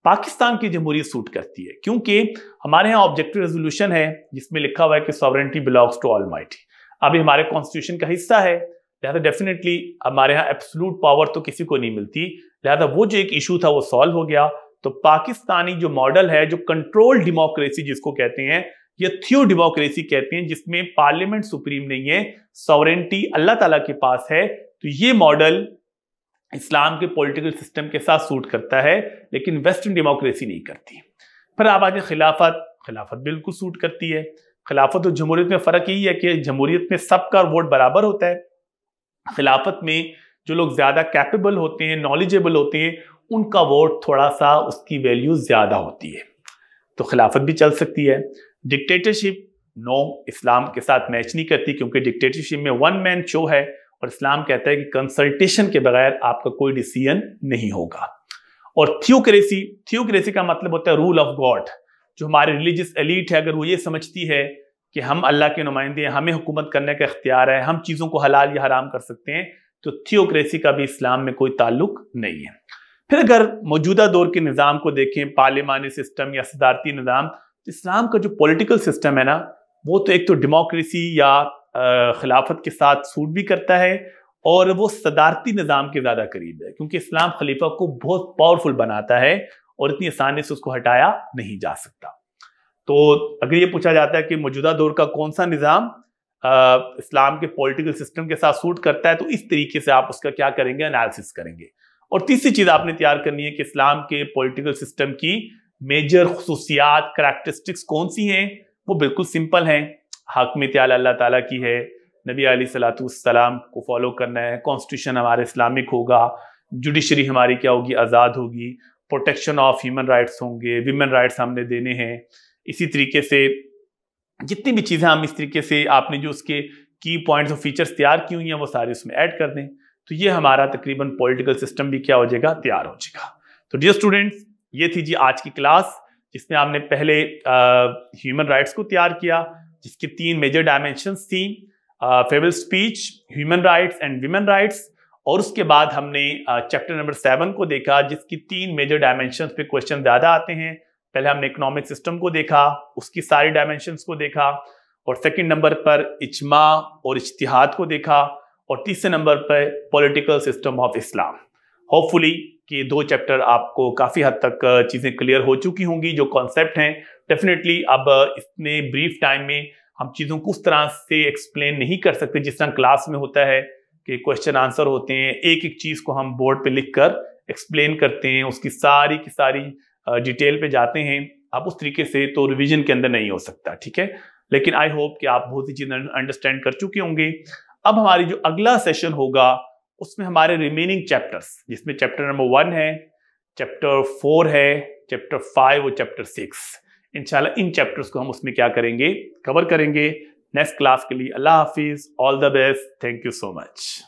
पाकिस्तान की जमहूरियत सूट करती है क्योंकि हमारे यहाँ ऑब्जेक्टिव रेजोल्यूशन है जिसमें लिखा हुआ है कि sovereignty belongs to Almighty अभी हमारे कॉन्स्टिट्यूशन का हिस्सा है लिहाजा डेफिनेटली हमारे यहाँ एब्सलूट पावर तो किसी को नहीं मिलती लिहाजा वो जो एक इशू था वो सॉल्व हो गया तो पाकिस्तानी जो मॉडल है जो कंट्रोल डेमोक्रेसी जिसको कहते हैं या थियो डेमोक्रेसी कहते हैं जिसमें पार्लियामेंट सुप्रीम नहीं है सॉवरेंटी अल्लाह ताला के पास है तो ये मॉडल इस्लाम के पॉलिटिकल सिस्टम के साथ सूट करता है लेकिन वेस्टर्न डेमोक्रेसी नहीं करती फिर आप आगे खिलाफत खिलाफत बिल्कुल सूट करती है खिलाफत और जमहूरियत में फ़र्क यही है कि जमहूरियत में सबका वोट बराबर होता है खिलाफत में जो लोग ज़्यादा कैपेबल होते हैं नॉलेजेबल होते हैं उनका वोट थोड़ा सा उसकी वैल्यू ज़्यादा होती है तो खिलाफत भी चल सकती है डिक्टेटरशिप नो इस्लाम के साथ मैच नहीं करती क्योंकि डिक्टेटरशिप में वन मैन शो है और इस्लाम कहता है कि कंसल्टेशन के बगैर आपका कोई डिसीजन नहीं होगा और थियोक्रेसी थियोक्रेसी का मतलब होता है रूल ऑफ गॉड जो हमारे रिलीजियस एलिट है अगर वो ये समझती है कि हम अल्लाह के नुमाइंदे हैं हमें हुकूमत करने का इख्तियार है हम चीज़ों को हलाल या हराम कर सकते हैं तो थियोक्रेसी का भी इस्लाम में कोई ताल्लुक नहीं है फिर अगर मौजूदा दौर के निज़ाम को देखें पार्लियमानी सिस्टम या सदारती निज़ाम तो इस्लाम का जो पॉलिटिकल सिस्टम है ना वो तो एक तो डेमोक्रेसी या खिलाफत के साथ सूट भी करता है और वो सदारती निज़ाम के ज़्यादा करीब है क्योंकि इस्लाम खलीफा को बहुत पावरफुल बनाता है और इतनी आसानी से उसको हटाया नहीं जा सकता तो अगर ये पूछा जाता है कि मौजूदा दौर का कौन सा निज़ाम इस्लाम के पॉलिटिकल सिस्टम के साथ सूट करता है तो इस तरीके से आप उसका क्या करेंगे एनालिसिस करेंगे और तीसरी चीज़ आपने तैयार करनी है कि इस्लाम के पॉलिटिकल सिस्टम की मेजर खसूसियात करेक्टरिस्टिक्स कौन सी हैं वो बिल्कुल सिंपल हैं हाकमियत अल्लाह ताला की है नबी सलाम को फॉलो करना है कॉन्स्टिट्यूशन हमारा इस्लामिक होगा जुडिशरी हमारी क्या होगी आज़ाद होगी प्रोटेक्शन ऑफ ह्यूमन राइट्स होंगे विमेन राइट्स हमने देने हैं इसी तरीके से जितनी भी चीज़ें हम इस तरीके से आपने जो उसके की पॉइंट्स और फीचर्स तैयार की हुई हैं वो सारे उसमें ऐड कर दें तो ये हमारा तकरीबन पॉलिटिकल सिस्टम भी क्या हो जाएगा तैयार हो जाएगा तो डियर स्टूडेंट्स ये थी जी आज की क्लास जिसमें आपने पहले ह्यूमन राइट्स को तैयार किया जिसकी तीन मेजर डायमेंशन थी फेवल speech human rights and women rights और उसके बाद हमने चैप्टर नंबर सेवन को देखा जिसकी तीन मेजर डायमेंशन पे क्वेश्चन ज़्यादा आते हैं पहले हमने इकोनॉमिक सिस्टम को देखा उसकी सारी डायमेंशन को देखा और सेकेंड नंबर पर इजमा और इश्तिहाद को देखा और तीसरे नंबर पर political system of Islam hopefully कि दो चैप्टर आपको काफ़ी हद तक चीज़ें क्लियर हो चुकी होंगी जो कॉन्सेप्ट हैं डेफिनेटली अब इतने ब्रीफ टाइम में हम चीज़ों को उस तरह से एक्सप्लेन नहीं कर सकते जिस तरह क्लास में होता है कि क्वेश्चन आंसर होते हैं एक एक चीज़ को हम बोर्ड पे लिख कर एक्सप्लेन करते हैं उसकी सारी की सारी डिटेल पे जाते हैं आप उस तरीके से तो रिविजन के अंदर नहीं हो सकता ठीक है लेकिन आई होप कि आप बहुत सी चीज़ें अंडरस्टैंड कर चुके होंगे अब हमारी जो अगला सेशन होगा उसमें हमारे रिमेनिंग चैप्टर्स जिसमें चैप्टर नंबर वन है चैप्टर फोर है चैप्टर फाइव और चैप्टर सिक्स इनशाला इन चैप्टर्स को हम उसमें क्या करेंगे कवर करेंगे नेक्स्ट क्लास के लिए अल्लाह हाफिज़ all the best thank you so much